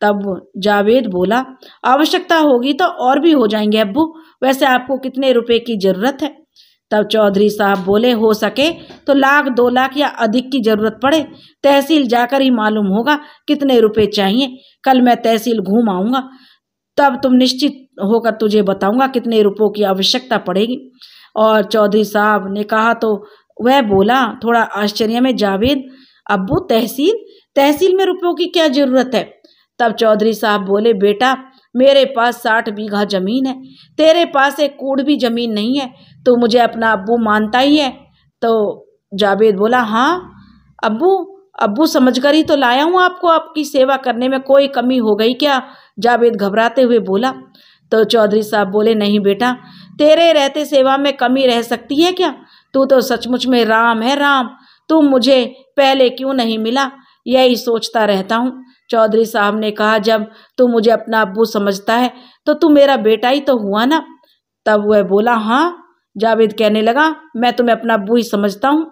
तब जावेद बोला आवश्यकता होगी तो और भी हो जाएंगे अब्बू वैसे आपको कितने रुपए की जरूरत है तब चौधरी साहब बोले हो सके तो लाख दो लाख या अधिक की जरूरत पड़े तहसील जाकर ही मालूम होगा कितने रुपए चाहिए कल मैं तहसील घूम आऊँगा तब तुम निश्चित होकर तुझे बताऊँगा कितने रुपयों की आवश्यकता पड़ेगी और चौधरी साहब ने कहा तो वह बोला थोड़ा आश्चर्य में जावेद अबू तहसील तहसील में रुपयों की क्या ज़रूरत है तब चौधरी साहब बोले बेटा मेरे पास साठ बीघा ज़मीन है तेरे पास एक कूड़ भी ज़मीन नहीं है तो मुझे अपना अबू मानता ही है तो जावेद बोला हाँ अबू अब्बू समझ कर ही तो लाया हूँ आपको आपकी सेवा करने में कोई कमी हो गई क्या जावेद घबराते हुए बोला तो चौधरी साहब बोले नहीं बेटा तेरे रहते सेवा में कमी रह सकती है क्या तू तो सचमुच में राम है राम तू मुझे पहले क्यों नहीं मिला यही सोचता रहता हूँ चौधरी साहब ने कहा जब तू मुझे अपना अबू समझता है तो तू मेरा बेटा ही तो हुआ ना तब वह बोला हाँ जावेद कहने लगा मैं तुम्हें अपना बूझ समझता हूँ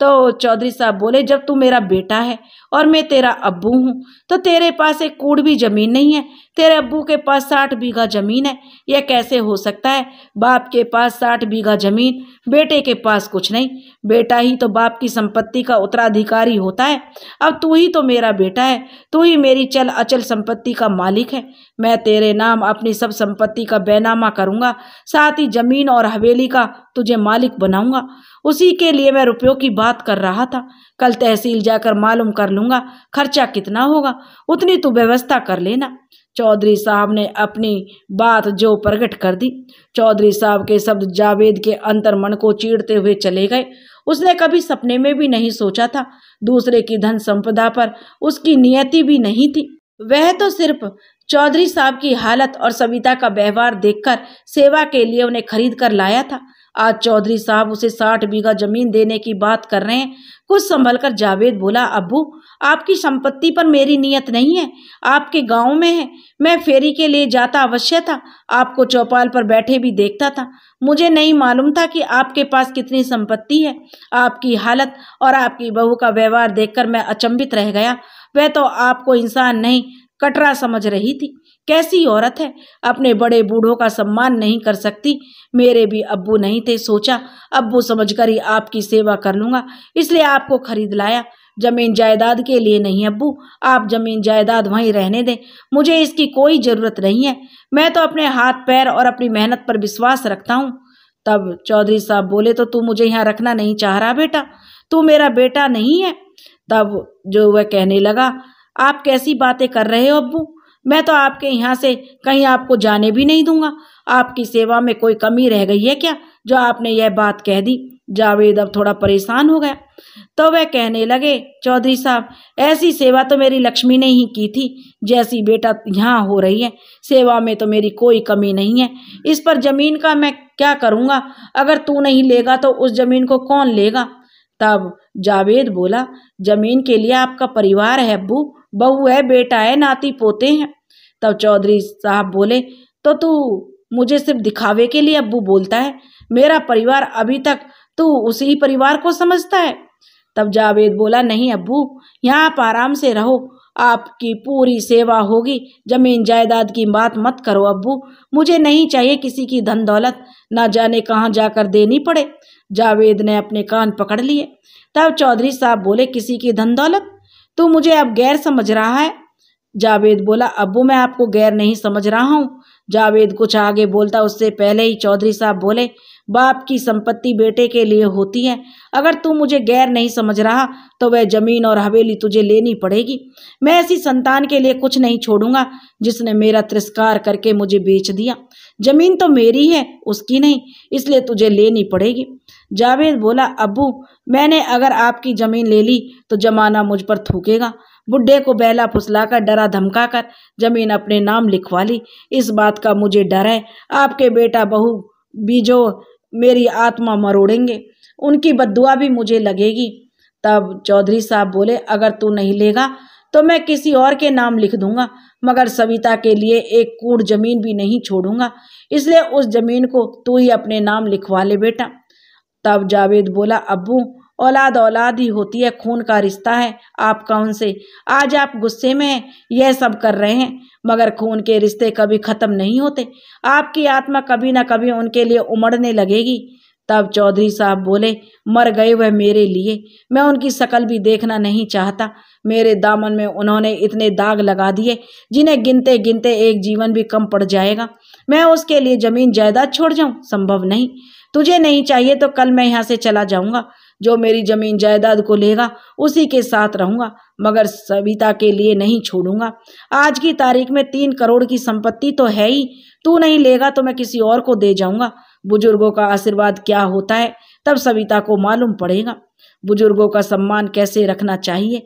तो चौधरी साहब बोले जब तू मेरा बेटा है और मैं तेरा अब्बू हूँ तो तेरे पास एक कूड़ भी ज़मीन नहीं है तेरे अब्बू के पास साठ बीघा ज़मीन है यह कैसे हो सकता है बाप के पास साठ बीघा ज़मीन बेटे के पास कुछ नहीं बेटा ही तो बाप की संपत्ति का उत्तराधिकारी होता है अब तू ही तो मेरा बेटा है तू ही मेरी चल अचल संपत्ति का मालिक है मैं तेरे नाम अपनी सब संपत्ति का बैनामा करूँगा साथ ही ज़मीन और हवेली का तुझे मालिक बनाऊँगा उसी के लिए मैं रुपयों की बात कर रहा था कल तहसील जाकर मालूम कर लूंगा खर्चा कितना होगा उतनी तो व्यवस्था कर लेना चौधरी साहब ने अपनी बात जो प्रकट कर दी चौधरी साहब के शब्द जावेद के मन को चीरते हुए चले गए उसने कभी सपने में भी नहीं सोचा था दूसरे की धन संपदा पर उसकी नियति भी नहीं थी वह तो सिर्फ चौधरी साहब की हालत और सविता का व्यवहार देखकर सेवा के लिए उन्हें खरीद कर लाया था आज चौधरी साहब उसे साठ बीघा जमीन देने की बात कर रहे हैं कुछ संभल कर जावेद बोला अबू आपकी संपत्ति पर मेरी नीयत नहीं है आपके गांव में है मैं फेरी के लिए जाता अवश्य था आपको चौपाल पर बैठे भी देखता था मुझे नहीं मालूम था कि आपके पास कितनी संपत्ति है आपकी हालत और आपकी बहू का व्यवहार देखकर मैं अचंभित रह गया वह तो आपको इंसान नहीं कटरा समझ रही थी कैसी औरत है अपने बड़े बूढ़ों का सम्मान नहीं कर सकती मेरे भी अब्बू नहीं थे सोचा अब्बू समझकर ही आपकी सेवा कर लूँगा इसलिए आपको खरीद लाया जमीन जायदाद के लिए नहीं अब्बू आप जमीन जायदाद वहीं रहने दें मुझे इसकी कोई ज़रूरत नहीं है मैं तो अपने हाथ पैर और अपनी मेहनत पर विश्वास रखता हूँ तब चौधरी साहब बोले तो तू मुझे यहाँ रखना नहीं चाह रहा बेटा तू मेरा बेटा नहीं है तब जो वह कहने लगा आप कैसी बातें कर रहे हो अब्बू मैं तो आपके यहाँ से कहीं आपको जाने भी नहीं दूंगा आपकी सेवा में कोई कमी रह गई है क्या जो आपने यह बात कह दी जावेद अब थोड़ा परेशान हो गया तो वह कहने लगे चौधरी साहब ऐसी सेवा तो मेरी लक्ष्मी ने ही की थी जैसी बेटा यहाँ हो रही है सेवा में तो मेरी कोई कमी नहीं है इस पर ज़मीन का मैं क्या करूँगा अगर तू नहीं लेगा तो उस ज़मीन को कौन लेगा तब जावेद बोला ज़मीन के लिए आपका परिवार है अब्बू बहू है बेटा है नाती पोते हैं तब चौधरी साहब बोले तो तू मुझे सिर्फ दिखावे के लिए अब्बू बोलता है मेरा परिवार अभी तक तू उसी परिवार को समझता है तब जावेद बोला नहीं अब्बू यहाँ आप आराम से रहो आपकी पूरी सेवा होगी जमीन जायदाद की बात मत करो अब्बू मुझे नहीं चाहिए किसी की धन दौलत ना जाने कहाँ जाकर देनी पड़े जावेद ने अपने कान पकड़ लिए तब चौधरी साहब बोले किसी की धन दौलत तो मुझे अब गैर समझ रहा है जावेद बोला अबू मैं आपको गैर नहीं समझ रहा हूँ जावेद कुछ आगे बोलता उससे पहले ही चौधरी साहब बोले बाप की संपत्ति बेटे के लिए होती है अगर तू मुझे गैर नहीं समझ रहा तो वह जमीन और हवेली तुझे लेनी पड़ेगी मैं ऐसी संतान के लिए कुछ नहीं छोड़ूंगा जिसने मेरा तिरस्कार करके मुझे बेच दिया जमीन तो मेरी है उसकी नहीं इसलिए तुझे लेनी पड़ेगी जावेद बोला अबू मैंने अगर आपकी ज़मीन ले ली तो जमाना मुझ पर थूकेगा बुढ़े को बहला फुसलाकर डरा धमका कर जमीन अपने नाम लिखवा ली इस बात का मुझे डर है आपके बेटा बहू बीजो मेरी आत्मा मरोड़ेंगे उनकी बदुआ भी मुझे लगेगी तब चौधरी साहब बोले अगर तू नहीं लेगा तो मैं किसी और के नाम लिख दूंगा मगर सविता के लिए एक कूड़ जमीन भी नहीं छोड़ूंगा इसलिए उस जमीन को तू ही अपने नाम लिखवा ले बेटा तब जावेद बोला अबू औलाद औलाद ही होती है खून का रिश्ता है आप कौन से आज आप गुस्से में हैं यह सब कर रहे हैं मगर खून के रिश्ते कभी ख़त्म नहीं होते आपकी आत्मा कभी ना कभी उनके लिए उमड़ने लगेगी तब चौधरी साहब बोले मर गए वह मेरे लिए मैं उनकी शकल भी देखना नहीं चाहता मेरे दामन में उन्होंने इतने दाग लगा दिए जिन्हें गिनते गिनते एक जीवन भी कम पड़ जाएगा मैं उसके लिए ज़मीन जायदाद छोड़ जाऊँ संभव नहीं तुझे नहीं चाहिए तो कल मैं यहाँ से चला जाऊँगा जो मेरी ज़मीन जायदाद को लेगा उसी के साथ रहूँगा मगर सविता के लिए नहीं छोड़ूंगा आज की तारीख में तीन करोड़ की संपत्ति तो है ही तू नहीं लेगा तो मैं किसी और को दे जाऊँगा बुजुर्गों का आशीर्वाद क्या होता है तब सविता को मालूम पड़ेगा बुजुर्गों का सम्मान कैसे रखना चाहिए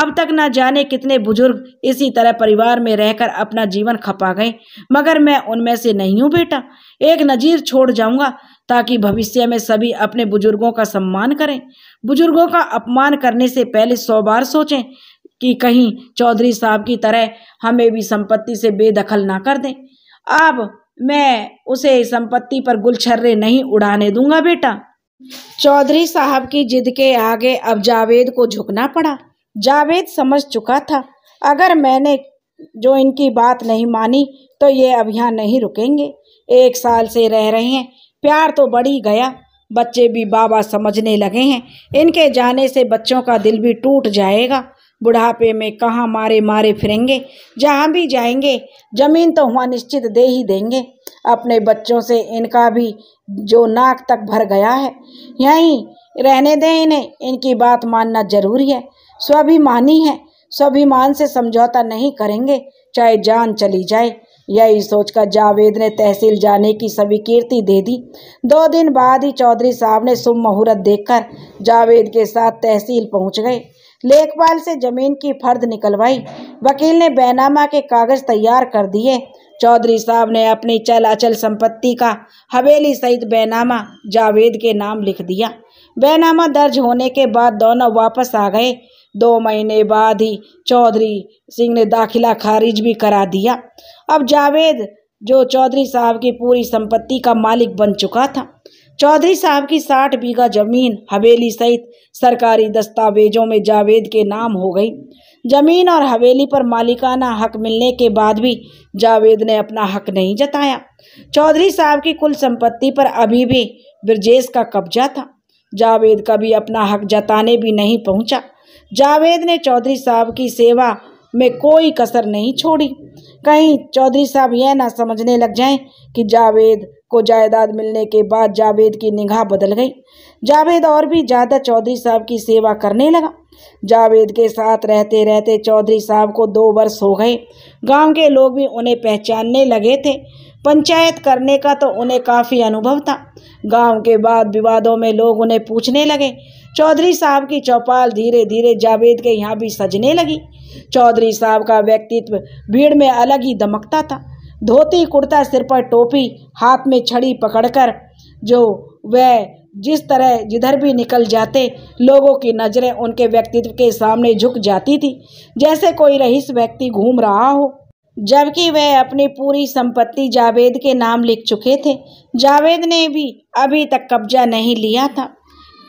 अब तक ना जाने कितने बुजुर्ग इसी तरह परिवार में रहकर अपना जीवन खपा गए मगर मैं उनमें से नहीं हूँ बेटा एक नज़ीर छोड़ जाऊंगा ताकि भविष्य में सभी अपने बुजुर्गों का सम्मान करें बुजुर्गों का अपमान करने से पहले सौ बार सोचें कि कहीं चौधरी साहब की तरह हमें भी संपत्ति से बेदखल ना कर दें आप मैं उसे संपत्ति पर गुलछर्रे नहीं उड़ाने दूंगा बेटा चौधरी साहब की जिद के आगे अब जावेद को झुकना पड़ा जावेद समझ चुका था अगर मैंने जो इनकी बात नहीं मानी तो ये अब यहाँ नहीं रुकेंगे एक साल से रह रहे हैं प्यार तो बढ़ ही गया बच्चे भी बाबा समझने लगे हैं इनके जाने से बच्चों का दिल भी टूट जाएगा बुढ़ापे में कहाँ मारे मारे फिरेंगे जहाँ भी जाएंगे जमीन तो वहाँ निश्चित दे ही देंगे अपने बच्चों से इनका भी जो नाक तक भर गया है यहीं रहने दें इन्हें इनकी बात मानना जरूरी है स्वाभिमानी है स्वाभिमान से समझौता नहीं करेंगे चाहे जान चली जाए यही सोचकर जावेद ने तहसील जाने की स्वीकृति दे दी दो दिन बाद ही चौधरी साहब ने शुभ मुहूर्त देखकर जावेद के साथ तहसील पहुंच गए लेखपाल से जमीन की फर्द निकलवाई वकील ने बैनामा के कागज तैयार कर दिए चौधरी साहब ने अपनी चल अचल संपत्ति का हवेली सहित बैनामा जावेद के नाम लिख दिया बैनामा दर्ज होने के बाद दोनों वापस आ गए दो महीने बाद ही चौधरी सिंह ने दाखिला खारिज भी करा दिया अब जावेद जो चौधरी साहब की पूरी संपत्ति का मालिक बन चुका था चौधरी साहब की साठ बीघा जमीन हवेली सहित सरकारी दस्तावेजों में जावेद के नाम हो गई जमीन और हवेली पर मालिकाना हक मिलने के बाद भी जावेद ने अपना हक नहीं जताया चौधरी साहब की कुल संपत्ति पर अभी भी ब्रजेश का कब्जा था जावेद कभी अपना हक जताने भी नहीं पहुंचा जावेद ने चौधरी साहब की सेवा में कोई कसर नहीं छोड़ी कहीं चौधरी साहब यह ना समझने लग जाएं कि जावेद को जायदाद मिलने के बाद जावेद की निगाह बदल गई जावेद और भी ज़्यादा चौधरी साहब की सेवा करने लगा जावेद के साथ रहते रहते चौधरी साहब को दो वर्ष हो गए गांव के लोग भी उन्हें पहचानने लगे थे पंचायत करने का तो उन्हें काफ़ी अनुभव था गांव के बाद विवादों में लोग उन्हें पूछने लगे चौधरी साहब की चौपाल धीरे धीरे जावेद के यहाँ भी सजने लगी चौधरी साहब का व्यक्तित्व भीड़ में अलग ही दमकता था धोती कुर्ता सिर पर टोपी हाथ में छड़ी पकड़कर जो वह जिस तरह जिधर भी निकल जाते लोगों की नज़रें उनके व्यक्तित्व के सामने झुक जाती थी जैसे कोई रहीस व्यक्ति घूम रहा हो जबकि वह अपनी पूरी संपत्ति जावेद के नाम लिख चुके थे जावेद ने भी अभी तक कब्जा नहीं लिया था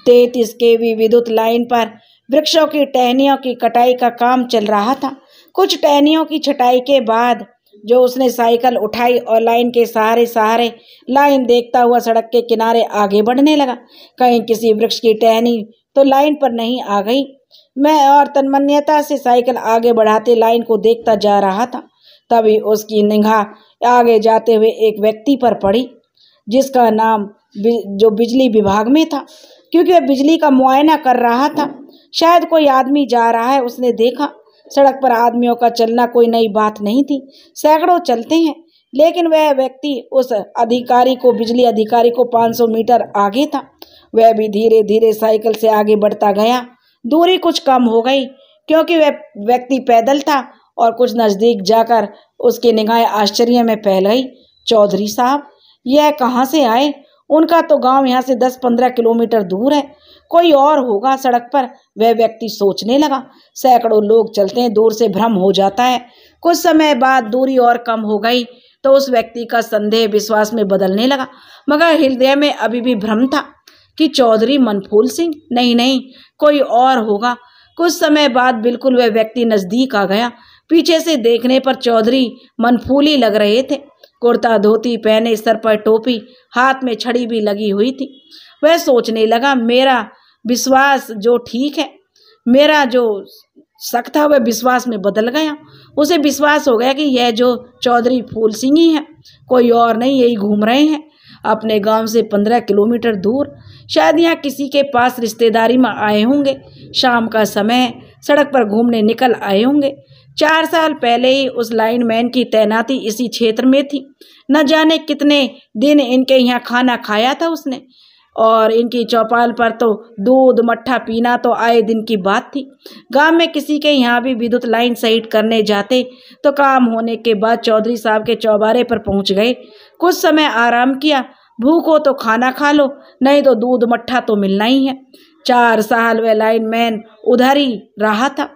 तैतीस के वी विद्युत लाइन पर वृक्षों की टहनियों की कटाई का काम चल रहा था कुछ टहनियों की छटाई के बाद जो उसने साइकिल उठाई और लाइन के सहारे सहारे लाइन देखता हुआ सड़क के किनारे आगे बढ़ने लगा कहीं किसी वृक्ष की टहनी तो लाइन पर नहीं आ गई मैं और तन्मन्यता से साइकिल आगे बढ़ाते लाइन को देखता जा रहा था तभी उसकी निगाह आगे जाते हुए एक व्यक्ति पर पड़ी जिसका नाम जो बिजली विभाग में था क्योंकि वह बिजली का मुआयना कर रहा था शायद कोई आदमी जा रहा है उसने देखा सड़क पर आदमियों का चलना कोई नई बात नहीं थी सैकड़ों चलते हैं लेकिन वह व्यक्ति उस अधिकारी को बिजली अधिकारी को 500 मीटर आगे था वह भी धीरे धीरे साइकिल से आगे बढ़ता गया दूरी कुछ कम हो गई क्योंकि वह व्यक्ति पैदल था और कुछ नज़दीक जाकर उसकी निगाहें आश्चर्य में फैल गई चौधरी साहब यह कहाँ से आए उनका तो गांव यहाँ से दस पंद्रह किलोमीटर दूर है कोई और होगा सड़क पर वह व्यक्ति सोचने लगा सैकड़ों लोग चलते हैं दूर से भ्रम हो जाता है कुछ समय बाद दूरी और कम हो गई तो उस व्यक्ति का संदेह विश्वास में बदलने लगा मगर हृदय में अभी भी भ्रम था कि चौधरी मनफूल सिंह नहीं नहीं कोई और होगा कुछ समय बाद बिल्कुल वह व्यक्ति नज़दीक आ गया पीछे से देखने पर चौधरी मनफूली लग रहे थे कुर्ता धोती पहने सर पर टोपी हाथ में छड़ी भी लगी हुई थी वह सोचने लगा मेरा विश्वास जो ठीक है मेरा जो शक था वह विश्वास में बदल गया उसे विश्वास हो गया कि यह जो चौधरी फूल सिंह ही है कोई और नहीं यही घूम रहे हैं अपने गांव से पंद्रह किलोमीटर दूर शायद यहाँ किसी के पास रिश्तेदारी में आए होंगे शाम का समय सड़क पर घूमने निकल आए होंगे चार साल पहले ही उस लाइनमैन की तैनाती इसी क्षेत्र में थी न जाने कितने दिन इनके यहाँ खाना खाया था उसने और इनकी चौपाल पर तो दूध मट्ठा पीना तो आए दिन की बात थी गांव में किसी के यहाँ भी विद्युत लाइन सहीट करने जाते तो काम होने के बाद चौधरी साहब के चौबारे पर पहुँच गए कुछ समय आराम किया भूखो तो खाना खा लो नहीं तो दूध मट्ठा तो मिलना ही है चार साल वह लाइन मैन उधर ही रहा था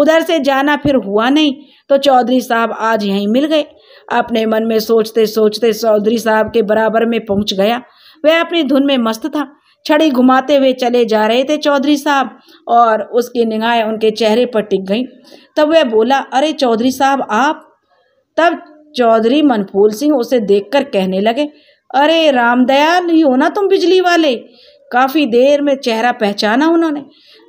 उधर से जाना फिर हुआ नहीं तो चौधरी साहब आज यहीं मिल गए अपने मन में सोचते सोचते चौधरी साहब के बराबर में पहुंच गया वह अपनी धुन में मस्त था छड़ी घुमाते हुए चले जा रहे थे चौधरी साहब और उसकी निगाहें उनके चेहरे पर टिक गईं तब वह बोला अरे चौधरी साहब आप तब चौधरी मनफूल सिंह उसे देखकर कहने लगे अरे रामदयाल ही हो ना तुम बिजली वाले काफ़ी देर में चेहरा पहचाना उन्होंने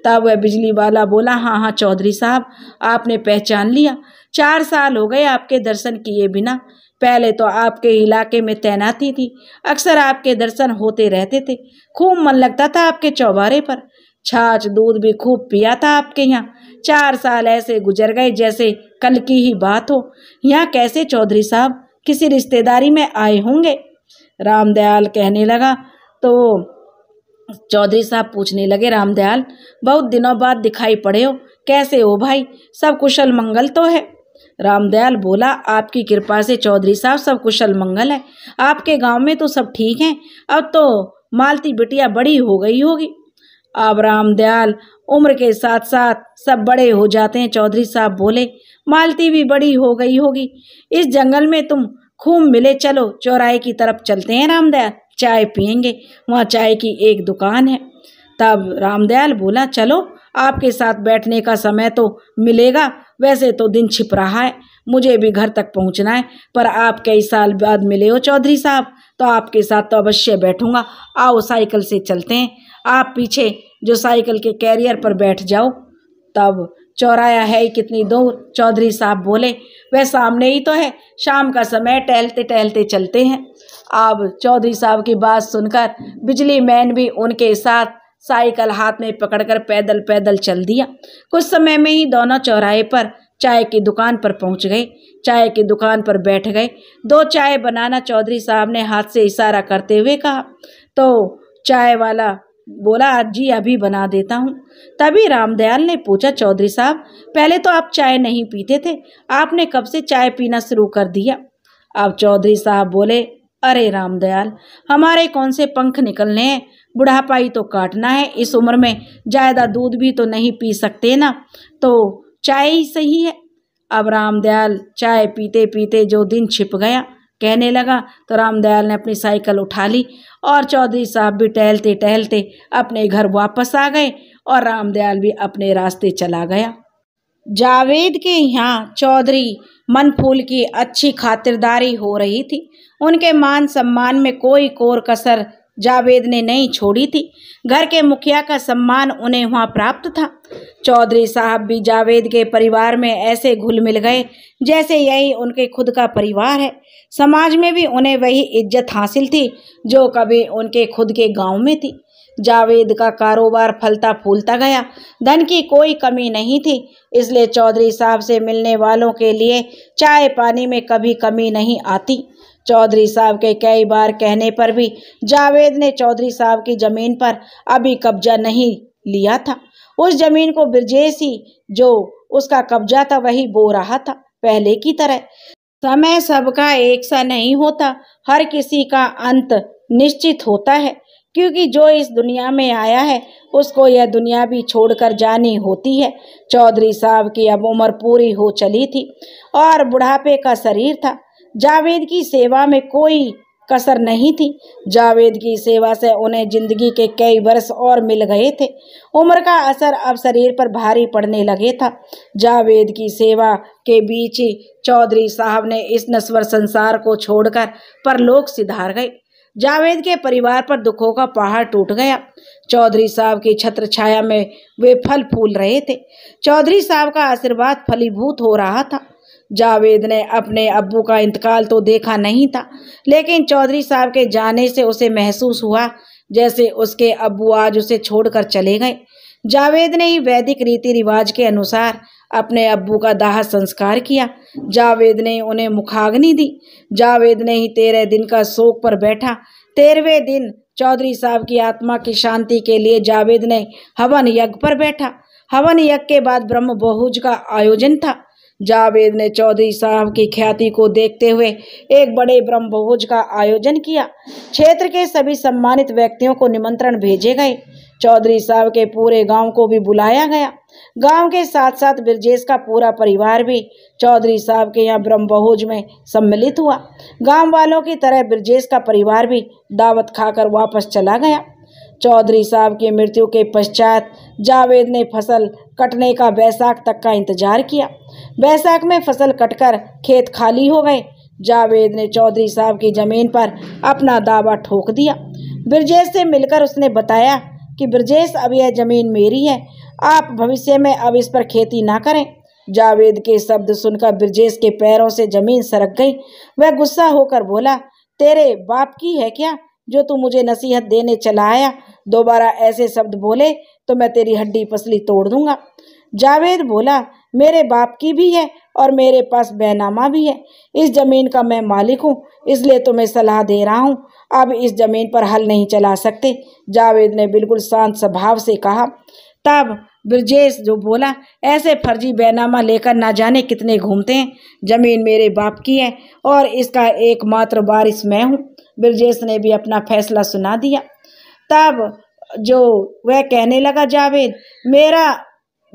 तब वह बिजली वाला बोला हाँ हाँ चौधरी साहब आपने पहचान लिया चार साल हो गए आपके दर्शन किए बिना पहले तो आपके इलाके में तैनाती थी अक्सर आपके दर्शन होते रहते थे खूब मन लगता था आपके चौबारे पर छाछ दूध भी खूब पिया था आपके यहाँ चार साल ऐसे गुजर गए जैसे कल की ही बात हो यहाँ कैसे चौधरी साहब किसी रिश्तेदारी में आए होंगे रामदयाल कहने लगा तो चौधरी साहब पूछने लगे रामदयाल बहुत दिनों बाद दिखाई पड़े हो कैसे हो भाई सब कुशल मंगल तो है रामदयाल बोला आपकी कृपा से चौधरी साहब सब कुशल मंगल है आपके गांव में तो सब ठीक हैं अब तो मालती बिटिया बड़ी हो गई होगी अब रामदयाल उम्र के साथ साथ सब बड़े हो जाते हैं चौधरी साहब बोले मालती भी बड़ी हो गई होगी इस जंगल में तुम खूब मिले चलो चौराहे की तरफ चलते हैं रामदयाल चाय पियेंगे वहाँ चाय की एक दुकान है तब रामदयाल बोला चलो आपके साथ बैठने का समय तो मिलेगा वैसे तो दिन छिप रहा है मुझे भी घर तक पहुंचना है पर आप कई साल बाद मिले हो चौधरी साहब तो आपके साथ तो अवश्य बैठूंगा आओ साइकिल से चलते हैं आप पीछे जो साइकिल के कैरियर पर बैठ जाओ तब चौराया है ही कितनी दूर चौधरी साहब बोले वह सामने ही तो है शाम का समय टहलते टहलते चलते हैं अब चौधरी साहब की बात सुनकर बिजली मैन भी उनके साथ साइकिल हाथ में पकड़कर पैदल पैदल चल दिया कुछ समय में ही दोनों चौराहे पर चाय की दुकान पर पहुंच गए चाय की दुकान पर बैठ गए दो चाय बनाना चौधरी साहब ने हाथ से इशारा करते हुए कहा तो चाय वाला बोला जी अभी बना देता हूँ तभी रामदयाल ने पूछा चौधरी साहब पहले तो आप चाय नहीं पीते थे आपने कब से चाय पीना शुरू कर दिया अब चौधरी साहब बोले अरे रामदयाल हमारे कौन से पंख निकलने हैं बुढ़ापाई तो काटना है इस उम्र में ज़्यादा दूध भी तो नहीं पी सकते ना तो चाय ही सही है अब रामदयाल चाय पीते पीते जो दिन छिप गया कहने लगा तो रामदयाल ने अपनी साइकिल उठा ली और चौधरी साहब भी टहलते टहलते अपने घर वापस आ गए और रामदयाल भी अपने रास्ते चला गया जावेद के यहाँ चौधरी मन फूल की अच्छी खातिरदारी हो रही थी उनके मान सम्मान में कोई कोर कसर जावेद ने नहीं छोड़ी थी घर के मुखिया का सम्मान उन्हें वहाँ प्राप्त था चौधरी साहब भी जावेद के परिवार में ऐसे घुल मिल गए जैसे यही उनके खुद का परिवार है समाज में भी उन्हें वही इज्जत हासिल थी जो कभी उनके खुद के गांव में थी जावेद का कारोबार फलता फूलता गया धन की कोई कमी नहीं थी इसलिए चौधरी साहब से मिलने वालों के लिए चाय पानी में कभी कमी नहीं आती चौधरी साहब के कई बार कहने पर भी जावेद ने चौधरी साहब की जमीन पर अभी कब्जा नहीं लिया था उस जमीन को ब्रजेश ही जो उसका कब्जा था वही बो रहा था पहले की तरह समय सबका एक सा नहीं होता हर किसी का अंत निश्चित होता है क्योंकि जो इस दुनिया में आया है उसको यह दुनिया भी छोड़कर जानी होती है चौधरी साहब की अब उम्र पूरी हो चली थी और बुढ़ापे का शरीर था जावेद की सेवा में कोई कसर नहीं थी जावेद की सेवा से उन्हें जिंदगी के कई वर्ष और मिल गए थे उम्र का असर अब शरीर पर भारी पड़ने लगे था जावेद की सेवा के बीच ही चौधरी साहब ने इस नस्वर संसार को छोड़कर परलोक सिधार गए जावेद के परिवार पर दुखों का पहाड़ टूट गया चौधरी साहब की छत्र छाया में वे फल फूल रहे थे चौधरी साहब का आशीर्वाद फलीभूत हो रहा था जावेद ने अपने अबू का इंतकाल तो देखा नहीं था लेकिन चौधरी साहब के जाने से उसे महसूस हुआ जैसे उसके अब्बू आज उसे छोड़कर चले गए जावेद ने ही वैदिक रीति रिवाज के अनुसार अपने अबू का दाह संस्कार किया जावेद ने उन्हें मुखाग्नि दी जावेद ने ही तेरह दिन का शोक पर बैठा तेरहवें दिन चौधरी साहब की आत्मा की शांति के लिए जावेद ने हवन यज्ञ पर बैठा हवन यज्ञ के बाद ब्रह्म बहुज का आयोजन था जावेद ने चौधरी साहब की ख्याति को देखते हुए एक बड़े ब्रह्म भोज का आयोजन किया क्षेत्र के सभी सम्मानित व्यक्तियों को निमंत्रण भेजे गए चौधरी साहब के पूरे गांव को भी बुलाया गया गांव के साथ साथ ब्रजेश का पूरा परिवार भी चौधरी साहब के यहाँ ब्रह्म भोज में सम्मिलित हुआ गाँव वालों की तरह ब्रजेश का परिवार भी दावत खाकर वापस चला गया चौधरी साहब की मृत्यु के पश्चात जावेद ने फसल कटने का बैसाख तक का इंतजार किया बैसाख में फसल कटकर खेत खाली हो गए जावेद ने चौधरी साहब की ज़मीन पर अपना दावा ठोक दिया ब्रजेश से मिलकर उसने बताया कि ब्रजेश अब यह ज़मीन मेरी है आप भविष्य में अब इस पर खेती ना करें जावेद के शब्द सुनकर ब्रजेश के पैरों से ज़मीन सरक गई वह गुस्सा होकर बोला तेरे बाप की है क्या जो तू मुझे नसीहत देने चला आया दोबारा ऐसे शब्द बोले तो मैं तेरी हड्डी पसली तोड़ दूंगा जावेद बोला मेरे बाप की भी है और मेरे पास बैनामा भी है इस ज़मीन का मैं मालिक हूँ इसलिए तुम्हें सलाह दे रहा हूँ अब इस ज़मीन पर हल नहीं चला सकते जावेद ने बिल्कुल शांत स्वभाव से कहा तब ब्रजेश जो बोला ऐसे फर्जी बैनामा लेकर ना जाने कितने घूमते हैं ज़मीन मेरे बाप की है और इसका एकमात्र बारिश मैं हूँ ब्रजेश ने भी अपना फैसला सुना दिया तब जो वह कहने लगा जावेद मेरा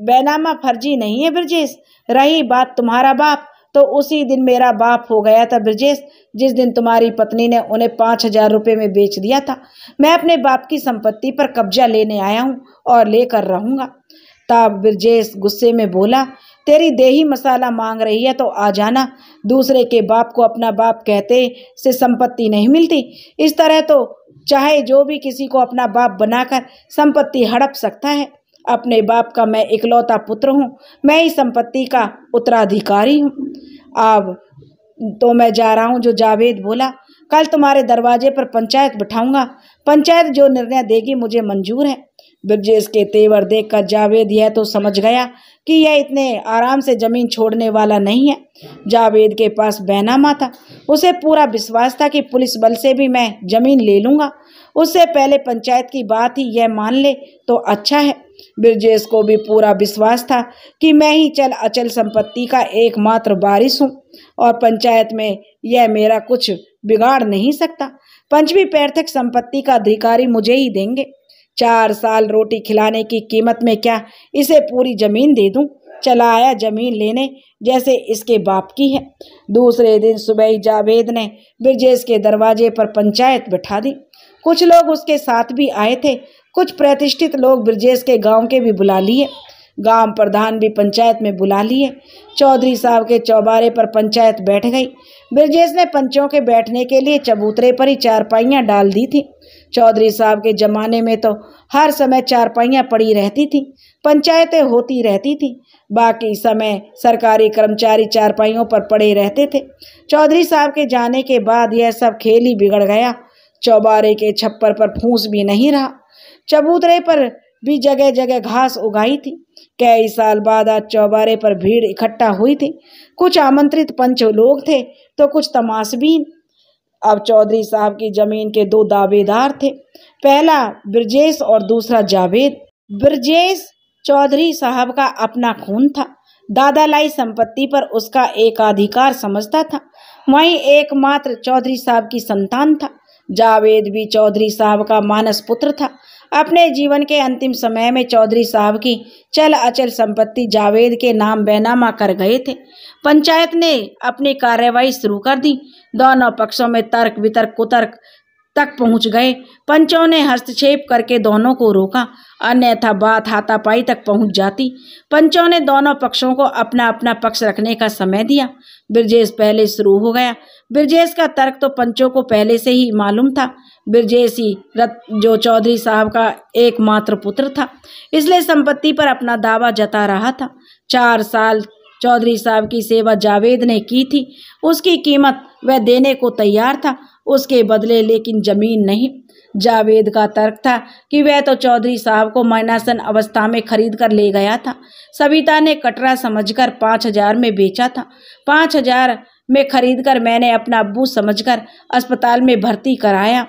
बैनामा फर्जी नहीं है ब्रजेश रही बात तुम्हारा बाप तो उसी दिन मेरा बाप हो गया था ब्रजेश जिस दिन तुम्हारी पत्नी ने उन्हें पाँच हजार रुपये में बेच दिया था मैं अपने बाप की संपत्ति पर कब्जा लेने आया हूँ और लेकर रहूँगा तब ब्रजेश गुस्से में बोला तेरी देही मसाला मांग रही है तो आ जाना दूसरे के बाप को अपना बाप कहते से संपत्ति नहीं मिलती इस तरह तो चाहे जो भी किसी को अपना बाप बनाकर संपत्ति हड़प सकता है अपने बाप का मैं इकलौता पुत्र हूँ मैं ही संपत्ति का उत्तराधिकारी हूँ अब तो मैं जा रहा हूँ जो जावेद बोला कल तुम्हारे दरवाजे पर पंचायत बिठाऊंगा पंचायत जो निर्णय देगी मुझे मंजूर है ब्रजेश के तेवर देखकर जावेद यह तो समझ गया कि यह इतने आराम से जमीन छोड़ने वाला नहीं है जावेद के पास बैनामा था उसे पूरा विश्वास था कि पुलिस बल से भी मैं जमीन ले लूँगा उससे पहले पंचायत की बात ही यह मान ले तो अच्छा है ब्रजेश को भी पूरा विश्वास था कि मैं ही चल अचल संपत्ति का एकमात्र बारिश हूँ और पंचायत में यह मेरा कुछ बिगाड़ नहीं सकता पंचवी पैर्थक संपत्ति का अधिकारी मुझे ही देंगे चार साल रोटी खिलाने की कीमत में क्या इसे पूरी जमीन दे दूं चला आया जमीन लेने जैसे इसके बाप की है दूसरे दिन सुबह जावेद ने ब्रजेश के दरवाजे पर पंचायत बैठा दी कुछ लोग उसके साथ भी आए थे कुछ प्रतिष्ठित लोग ब्रजेश के गांव के भी बुला लिए गांव प्रधान भी पंचायत में बुला लिए चौधरी साहब के चौबारे पर पंचायत बैठ गई ब्रजेश ने पंचों के बैठने के लिए चबूतरे पर ही चारपाइयाँ डाल दी थी चौधरी साहब के ज़माने में तो हर समय चारपाइयाँ पड़ी रहती थी पंचायतें होती रहती थी बाकी समय सरकारी कर्मचारी चारपाइयों पर पड़े रहते थे चौधरी साहब के जाने के बाद यह सब खेल ही बिगड़ गया चौबारे के छप्पर पर फूस भी नहीं रहा चबूतरे पर भी जगह जगह घास उगाई थी कई साल बाद आज चौबारे पर भीड़ इकट्ठा हुई थी कुछ आमंत्रित पंच लोग थे तो कुछ तमाशबीन अब चौधरी साहब की जमीन के दो दावेदार थे पहला ब्रजेश और दूसरा जावेद ब्रजेश चौधरी साहब का अपना खून था दादा लाई संपत्ति पर उसका एकाधिकार समझता था वहीं एकमात्र चौधरी साहब की संतान था जावेद भी चौधरी साहब का मानस पुत्र था अपने जीवन के अंतिम समय में चौधरी साहब की चल अचल संपत्ति जावेद के नाम बैनामा कर गए थे पंचायत ने अपनी कार्यवाही शुरू कर दी दोनों पक्षों में तर्क वितर्क कुतर्क तक पहुंच गए पंचों ने हस्तक्षेप करके दोनों को रोका अन्यथा बात हाथापाई तक पहुंच जाती पंचों ने दोनों पक्षों को अपना अपना पक्ष रखने का समय दिया ब्रजेश पहले शुरू हो गया ब्रजेश का तर्क तो पंचों को पहले से ही मालूम था ब्रजेश ही रत जो चौधरी साहब का एकमात्र पुत्र था इसलिए संपत्ति पर अपना दावा जता रहा था चार साल चौधरी साहब की सेवा जावेद ने की थी उसकी कीमत वह देने को तैयार था उसके बदले लेकिन जमीन नहीं जावेद का तर्क था कि वह तो चौधरी साहब को मरणासन अवस्था में खरीद कर ले गया था सविता ने कटरा समझकर पाँच हजार में बेचा था पाँच हजार में खरीद कर मैंने अपना अबू समझकर अस्पताल में भर्ती कराया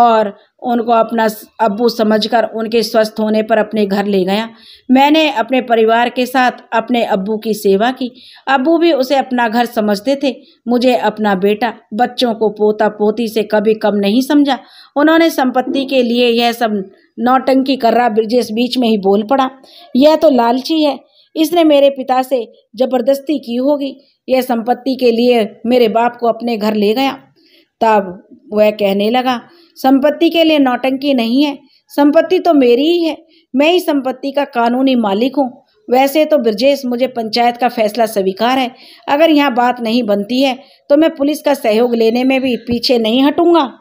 और उनको अपना अबू समझकर उनके स्वस्थ होने पर अपने घर ले गया मैंने अपने परिवार के साथ अपने अबू की सेवा की अबू भी उसे अपना घर समझते थे मुझे अपना बेटा बच्चों को पोता पोती से कभी कम नहीं समझा उन्होंने संपत्ति के लिए यह सब नौटंकी कर रहा ब्रजेश बीच में ही बोल पड़ा यह तो लालची है इसने मेरे पिता से जबरदस्ती की होगी यह संपत्ति के लिए मेरे बाप को अपने घर ले गया तब वह कहने लगा संपत्ति के लिए नौटंकी नहीं है संपत्ति तो मेरी ही है मैं ही संपत्ति का कानूनी मालिक हूँ वैसे तो ब्रजेश मुझे पंचायत का फैसला स्वीकार है अगर यहाँ बात नहीं बनती है तो मैं पुलिस का सहयोग लेने में भी पीछे नहीं हटूंगा